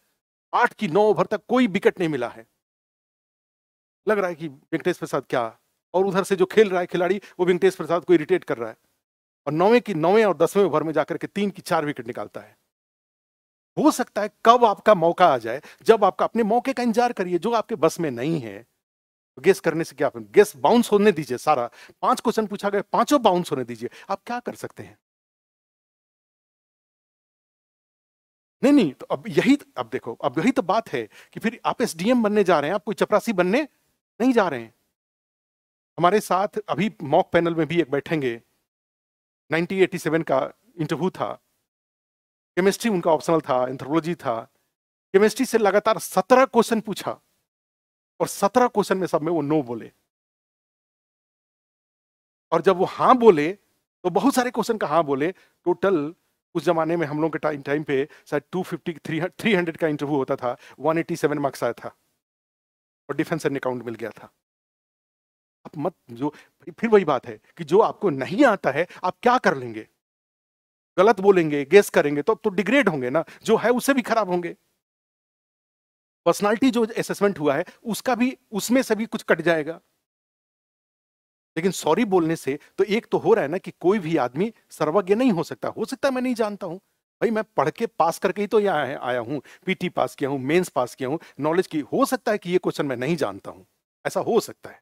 आठ की नौ ओवर तक कोई विकेट नहीं मिला है लग रहा है कि वेंकटेश प्रसाद क्या और उधर से जो खेल रहा है खिलाड़ी वो वेंकटेश प्रसाद को इरिटेट कर रहा है और नौवें की नौवें और दसवें ओवर में जाकर के तीन की चार विकेट निकालता है हो सकता है कब आपका मौका आ जाए जब आपका अपने मौके का इंतजार करिए जो आपके बस में नहीं है तो गेस करने से क्या गेस बाउंस होने दीजिए सारा पांच क्वेश्चन पूछा गया पांचों बाउंस होने दीजिए आप क्या कर सकते हैं नहीं नहीं तो अब यही अब देखो अब यही तो बात है कि फिर आप एसडीएम बनने जा रहे हैं आप कोई चपरासी बनने नहीं जा रहे हैं हमारे साथ अभी मॉक पैनल में भी एक बैठेंगे 1987 का इंटरव्यू था केमिस्ट्री उनका ऑप्शनल था एंथ्रोलॉजी था केमिस्ट्री से लगातार सत्रह क्वेश्चन पूछा और सत्रह क्वेश्चन में सब में वो नो बोले और जब वो हाँ बोले तो बहुत सारे क्वेश्चन का हाँ बोले टोटल उस जमाने में हम लोग के टाइम टाइम पे शायद two fifty three three hundred का इंटरव्यू होता था वन एटी सेवन मार्क्स आया था और डिफेंस एंड अकाउंट मिल गया था आप मत जो फिर वही बात है कि जो आपको नहीं आता है आप क्या कर लेंगे गलत बोलेंगे गेस करेंगे तो अब तो डिग्रेड होंगे ना जो है उससे भी खराब होंगे पर्सनालिटी जो असेसमेंट हुआ है उसका भी उसमें से भी कुछ कट जाएगा लेकिन सॉरी बोलने से तो एक तो हो रहा है ना कि कोई भी आदमी सर्वज्ञ नहीं हो सकता हो सकता है मैं नहीं जानता हूं भाई मैं पढ़ के पास करके ही तो यहाँ आया हूँ पीटी पास किया हूँ मेंस पास किया हूँ नॉलेज की हो सकता है कि ये क्वेश्चन मैं नहीं जानता हूँ ऐसा हो सकता है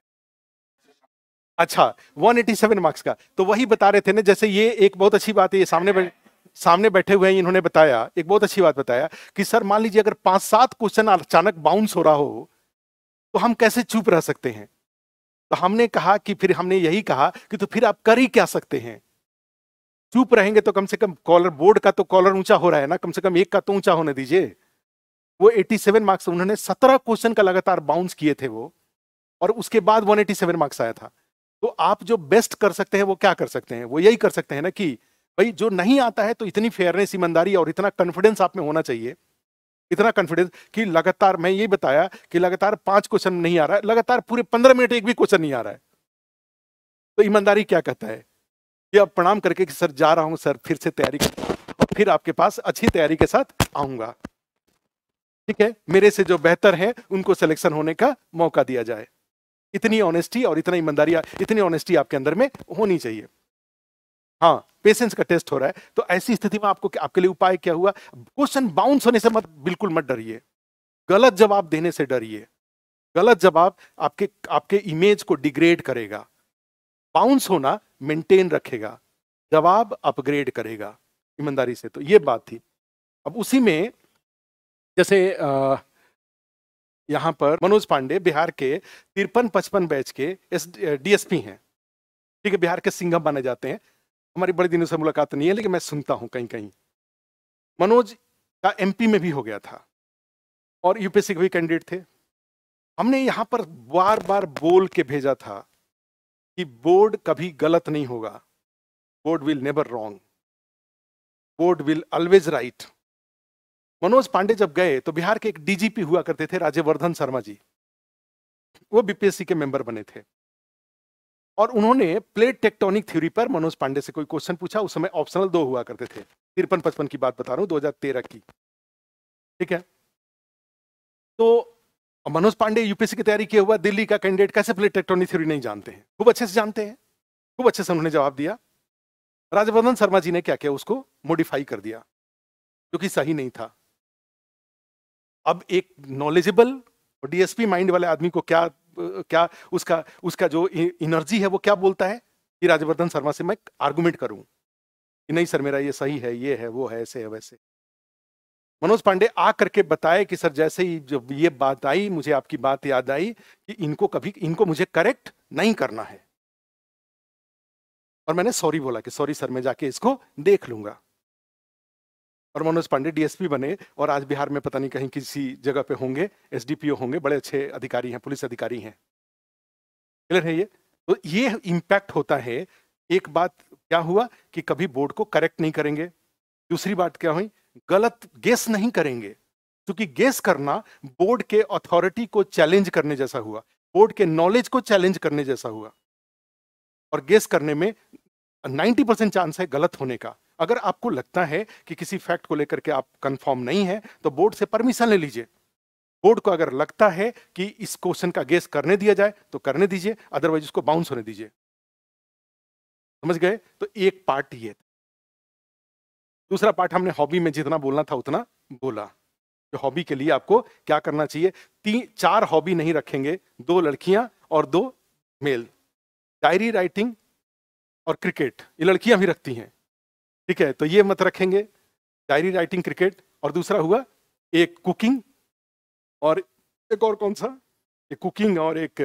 अच्छा 187 मार्क्स का तो वही बता रहे थे ना जैसे ये एक बहुत अच्छी बात है ये सामने बैठ सामने बैठे हुए हैं इन्होंने बताया एक बहुत अच्छी बात बताया कि सर मान लीजिए अगर पांच सात क्वेश्चन अचानक बाउंस हो रहा हो तो हम कैसे चुप रह सकते हैं तो हमने कहा कि फिर हमने यही कहा कि तो फिर आप कर ही क्या सकते हैं चुप रहेंगे तो कम से कम कॉलर बोर्ड का तो कॉलर ऊंचा हो रहा है ना कम से कम एक का तो ऊंचा होने दीजिए वो 87 मार्क्स उन्होंने 17 क्वेश्चन का लगातार बाउंस किए थे वो और उसके बाद 187 मार्क्स आया था तो आप जो बेस्ट कर सकते हैं वो क्या कर सकते हैं वो यही कर सकते हैं ना कि भाई जो नहीं आता है तो इतनी फेयरनेस ईमानदारी और इतना कॉन्फिडेंस आप में होना चाहिए इतना कॉन्फिडेंस कि लगातार मैं ये बताया कि लगातार पांच क्वेश्चन नहीं आ रहा है लगातार पूरे पंद्रह मिनट एक भी क्वेश्चन नहीं आ रहा है तो ईमानदारी क्या कहता है कि अब प्रणाम करके कि सर जा रहा हूं सर फिर से तैयारी और फिर आपके पास अच्छी तैयारी के साथ आऊंगा ठीक है मेरे से जो बेहतर है उनको सिलेक्शन होने का मौका दिया जाए इतनी ऑनेस्टी और इतना ईमानदारी इतनी ऑनेस्टी आपके अंदर में होनी चाहिए हाँ पेशेंस का टेस्ट हो रहा है तो ऐसी स्थिति में आपको आपके लिए उपाय क्या हुआ क्वेश्चन बाउंस होने से मत बिल्कुल मत डरिए गलत जवाब देने से डरिए गलत जवाब आपके आपके इमेज को डिग्रेड करेगा बाउंस होना मेंटेन रखेगा जवाब अपग्रेड करेगा ईमानदारी से तो ये बात थी अब उसी में जैसे आ, यहां पर मनोज पांडे बिहार के तिरपन पचपन बैच के एस डीएसपी हैं ठीक है बिहार के सिंघम माने जाते हैं हमारी बड़े दिनों से मुलाकात नहीं है लेकिन मैं सुनता हूँ कहीं कहीं मनोज का एमपी में भी हो गया था और यूपीएससी के भी कैंडिडेट थे हमने यहाँ पर बार बार बोल के भेजा था कि बोर्ड कभी गलत नहीं होगा board will never wrong board will always right Manoj Pandey जब गए तो बिहार के एक डीजीपी हुआ करते थे राज्यवर्धन शर्मा जी वो बीपीएससी के मेंबर बने थे और उन्होंने प्लेट टेक्टोनिक थ्योरी पर मनोज पांडे से कोई क्वेश्चन पूछा उस समय ऑप्शनल दो हुआ करते थे तिरपन पचपन की बात बता रहा हूं दो की ठीक है तो मनोज पांडे यूपीएससी की तैयारी किया हुआ दिल्ली का कैंडिडेट कैसे प्लेट टेक्टोनिक थ्योरी नहीं जानते हैं खूब अच्छे से जानते हैं खूब अच्छे से उन्होंने जवाब दिया राजवर्धन शर्मा जी ने क्या किया उसको मॉडिफाई कर दिया जो कि सही नहीं था अब एक नॉलेजेबल और डीएसपी माइंड वाले आदमी को क्या क्या उसका उसका जो एनर्जी है वो क्या बोलता है कि राजवर्धन शर्मा से मैं आर्गूमेंट करूं कि नहीं सर मेरा ये सही है ये है वो है ऐसे है वैसे मनोज पांडे आ करके बताए कि सर जैसे ही जब ये बात आई मुझे आपकी बात याद आई कि इनको कभी इनको मुझे करेक्ट नहीं करना है और मैंने सॉरी बोला कि सॉरी सर मैं जाके इसको देख लूंगा और मनोज पांडे डीएसपी बने और आज बिहार में पता नहीं कहीं किसी जगह पे होंगे एसडीपीओ होंगे बड़े अच्छे अधिकारी हैं पुलिस अधिकारी हैं क्लियर है ये तो ये इम्पैक्ट होता है एक बात क्या हुआ कि कभी बोर्ड को करेक्ट नहीं करेंगे दूसरी बात क्या हुई गलत गेस नहीं करेंगे क्योंकि गेस करना बोर्ड के अथॉरिटी को चैलेंज करने जैसा हुआ बोर्ड के नॉलेज को चैलेंज करने जैसा हुआ और गेस करने में 90 परसेंट चांस है गलत होने का अगर आपको लगता है कि किसी फैक्ट को लेकर के आप कंफर्म नहीं है तो बोर्ड से परमिशन ले लीजिए बोर्ड को अगर लगता है कि इस क्वेश्चन का गेस करने दिया जाए तो करने दीजिए अदरवाइज उसको बाउंस होने दीजिए समझ गए तो एक पार्ट ये दूसरा पार्ट हमने हॉबी में जितना बोलना था उतना बोला जो तो हॉबी के लिए आपको क्या करना चाहिए तीन चार हॉबी नहीं रखेंगे दो लड़कियां और दो मेल डायरी राइटिंग और क्रिकेट ये लड़कियां भी रखती हैं ठीक है तो ये मत रखेंगे डायरी राइटिंग क्रिकेट और दूसरा हुआ एक कुकिंग और एक और कौन सा एक कुकिंग और एक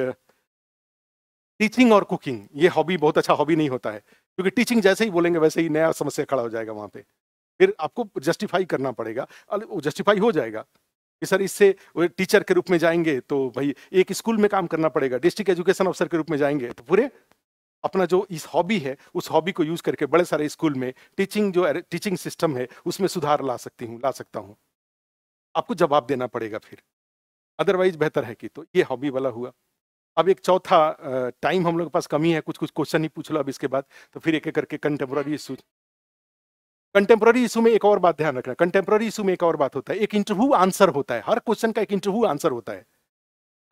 टीचिंग और कुकिंग ये हॉबी बहुत अच्छा हॉबी नहीं होता है क्योंकि टीचिंग जैसे ही बोलेंगे वैसे ही नया समस्या खड़ा हो जाएगा वहाँ पे फिर आपको जस्टिफाई करना पड़ेगा वो जस्टिफाई हो जाएगा कि सर इससे टीचर के रूप में जाएंगे तो भाई एक स्कूल में काम करना पड़ेगा डिस्ट्रिक्ट एजुकेशन अफसर के रूप में जाएंगे तो पूरे अपना जो इस हॉबी है उस हॉबी को यूज करके बड़े सारे स्कूल में टीचिंग जो टीचिंग सिस्टम है उसमें सुधार ला सकती हूँ ला सकता हूँ आपको जवाब देना पड़ेगा फिर अदरवाइज बेहतर है कि तो ये हॉबी वाला हुआ अब एक चौथा टाइम हम लोग के पास कमी है कुछ कुछ क्वेश्चन ही पूछ लो अब इसके बाद तो फिर एक एक करके कंटेम्प्रोरी इशू कंटेम्प्रोरी इशू में एक और बात ध्यान रखना कंटेम्प्रोरी इशू में एक और बात होता है एक इंटरव्यू आंसर होता है हर क्वेश्चन का एक इंटरव्यू आंसर होता है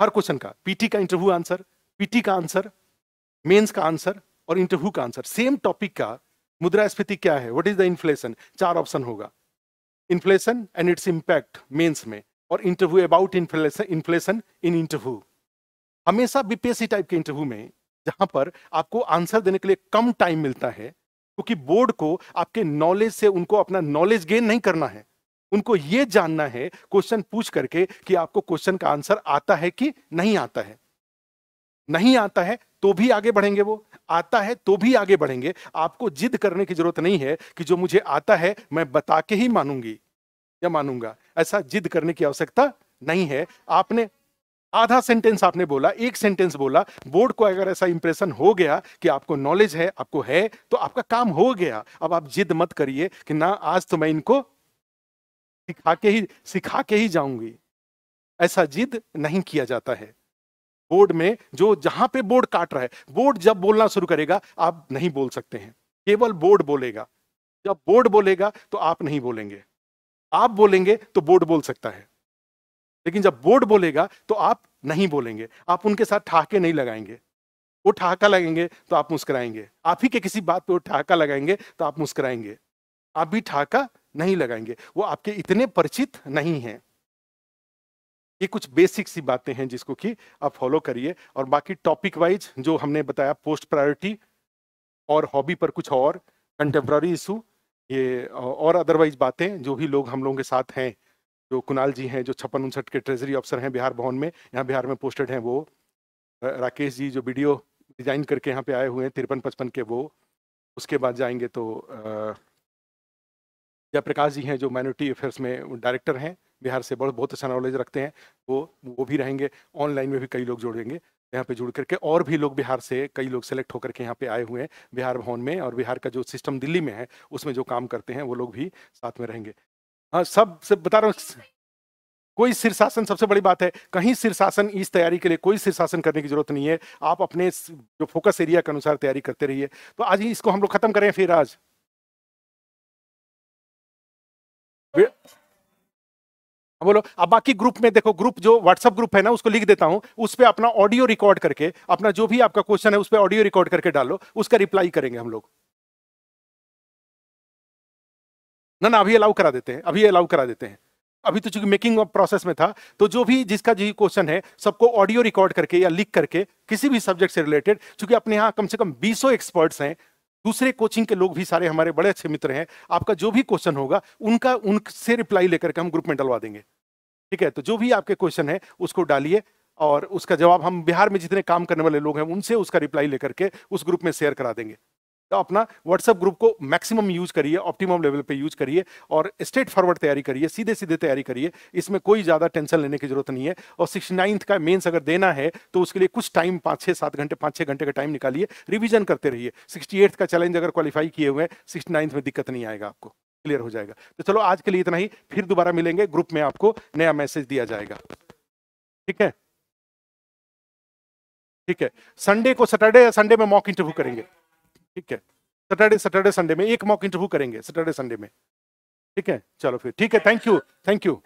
हर क्वेश्चन का पीटी का इंटरव्यू आंसर पीटी का आंसर मेंस का आंसर और इंटरव्यू का आंसर सेम टॉपिक का मुद्रास्फीति क्या है व्हाट इज द इन्फ्लेशन चार ऑप्शन होगा inflation and its impact mains में और interview about inflation inflation in interview हमेशा बीपीएससी टाइप के इंटरव्यू में जहां पर आपको आंसर देने के लिए कम टाइम मिलता है क्योंकि तो बोर्ड को आपके नॉलेज से उनको अपना नॉलेज गेन नहीं करना है उनको ये जानना है क्वेश्चन पूछ करके कि आपको क्वेश्चन का आंसर आता है कि नहीं आता है नहीं आता है तो भी आगे बढ़ेंगे वो आता है तो भी आगे बढ़ेंगे आपको जिद करने की जरूरत नहीं है कि जो मुझे आता है मैं बता के ही मानूंगी या मानूंगा ऐसा जिद करने की आवश्यकता नहीं है आपने आधा सेंटेंस आपने बोला एक सेंटेंस बोला बोर्ड को अगर ऐसा इंप्रेशन हो गया कि आपको नॉलेज है आपको है तो आपका काम हो गया अब आप जिद मत करिए कि ना आज तो मैं इनको सिखा के ही सिखा के ही जाऊंगी ऐसा जिद नहीं किया जाता है बोर्ड में जो जहां पे बोर्ड काट रहा है बोर्ड जब बोलना शुरू करेगा आप नहीं बोल सकते हैं केवल बोर्ड बोलेगा जब बोर्ड बोलेगा तो आप नहीं बोलेंगे आप बोलेंगे तो बोर्ड बोल सकता है लेकिन जब बोर्ड बोलेगा तो आप नहीं बोलेंगे आप उनके साथ ठहाके नहीं लगाएंगे वो ठहाका लगेंगे तो आप मुस्कुराएंगे आप ही के किसी बात पे वो ठहाका लगाएंगे तो आप मुस्कुराएंगे आप भी ठहाका नहीं लगाएंगे वो आपके इतने परिचित नहीं हैं ये कुछ बेसिक सी बातें हैं जिसको कि आप फॉलो करिए और बाकी टॉपिक वाइज जो हमने बताया पोस्ट प्रायोरिटी और हॉबी पर कुछ और कंटेम्प्रेरी इशू ये और अदरवाइज बातें जो भी लोग हम लोगों के साथ हैं जो कुणाल जी हैं जो छप्पन उनसठ के ट्रेजरी अफसर हैं बिहार भवन में यहाँ बिहार में पोस्टेड हैं वो राकेश जी जो वीडियो डिजाइन करके यहाँ पे आए हुए हैं तिरपन पचपन के वो उसके बाद जाएंगे तो जयप्रकाश जी हैं जो माइनॉरिटी अफेयर्स में डायरेक्टर हैं बिहार से बहुत बहुत अच्छा नॉलेज रखते हैं वो वो भी रहेंगे ऑनलाइन में भी कई लोग जुड़ेंगे यहाँ पे जुड़ करके और भी लोग बिहार से कई लोग सेलेक्ट होकर के यहाँ पे आए हुए हैं बिहार भवन में और बिहार का जो सिस्टम दिल्ली में है उसमें जो काम करते हैं वो लोग भी साथ में रहेंगे हाँ सब से बता रहा हूँ कोई शीर्षासन सबसे बड़ी बात है कहीं शीर्षासन इस तैयारी के लिए कोई शीर्षासन करने की जरूरत नहीं है आप अपने जो फोकस एरिया के अनुसार तैयारी करते रहिए तो आज ही इसको हम लोग खत्म करें फिर आज बोलो अब बाकी ग्रुप में देखो ग्रुप जो व्हाट्सअप ग्रुप है ना उसको लिख देता हूँ उस पर अपना ऑडियो रिकॉर्ड करके अपना जो भी आपका क्वेश्चन है उस पर ऑडियो रिकॉर्ड करके डालो उसका रिप्लाई करेंगे हम लोग ना ना अभी अलाउ करा देते हैं अभी अलाउ करा देते हैं अभी तो चूंकि मेकिंग प्रोसेस में था तो जो भी जिसका जो क्वेश्चन है सबको ऑडियो रिकॉर्ड करके या लिख करके किसी भी सब्जेक्ट से रिलेटेड चूंकि अपने यहाँ कम से कम बीसों एक्सपर्ट्स हैं दूसरे कोचिंग के लोग भी सारे हमारे बड़े अच्छे मित्र हैं आपका जो भी क्वेश्चन होगा उनका उनसे रिप्लाई लेकर के हम ग्रुप में डलवा देंगे ठीक है तो जो भी आपके क्वेश्चन है उसको डालिए और उसका जवाब हम बिहार में जितने काम करने वाले लोग हैं उनसे उसका रिप्लाई लेकर के उस ग्रुप में शेयर करा देंगे तो अपना व्हाट्सएप ग्रुप को मैक्सिमम यूज करिए ऑप्टिमम लेवल पे यूज करिए और स्ट्रेट फॉरवर्ड तैयारी करिए सीधे सीधे तैयारी करिए इसमें कोई ज़्यादा टेंशन लेने की जरूरत नहीं है और सिक्सटी नाइन्थ का मेंस अगर देना है तो उसके लिए कुछ टाइम पाँच छः सात घंटे पाँच छः घंटे का टाइम निकालिए रिविजन करते रहिए सिक्सटी का चैलेंज अगर क्वालिफाई किए हुए हैं नाइन्थ में दिक्कत नहीं आएगा आपको क्लियर हो जाएगा तो चलो आज के लिए इतना ही फिर दोबारा मिलेंगे ग्रुप में आपको नया मैसेज दिया जाएगा ठीक है ठीक है संडे को सैटरडे संडे में मॉक इंटरव्यू करेंगे ठीक है सैटरडे सैटरडे संडे में एक मॉक इंटरव्यू करेंगे सैटरडे संडे में ठीक है चलो फिर ठीक है थैंक यू थैंक यू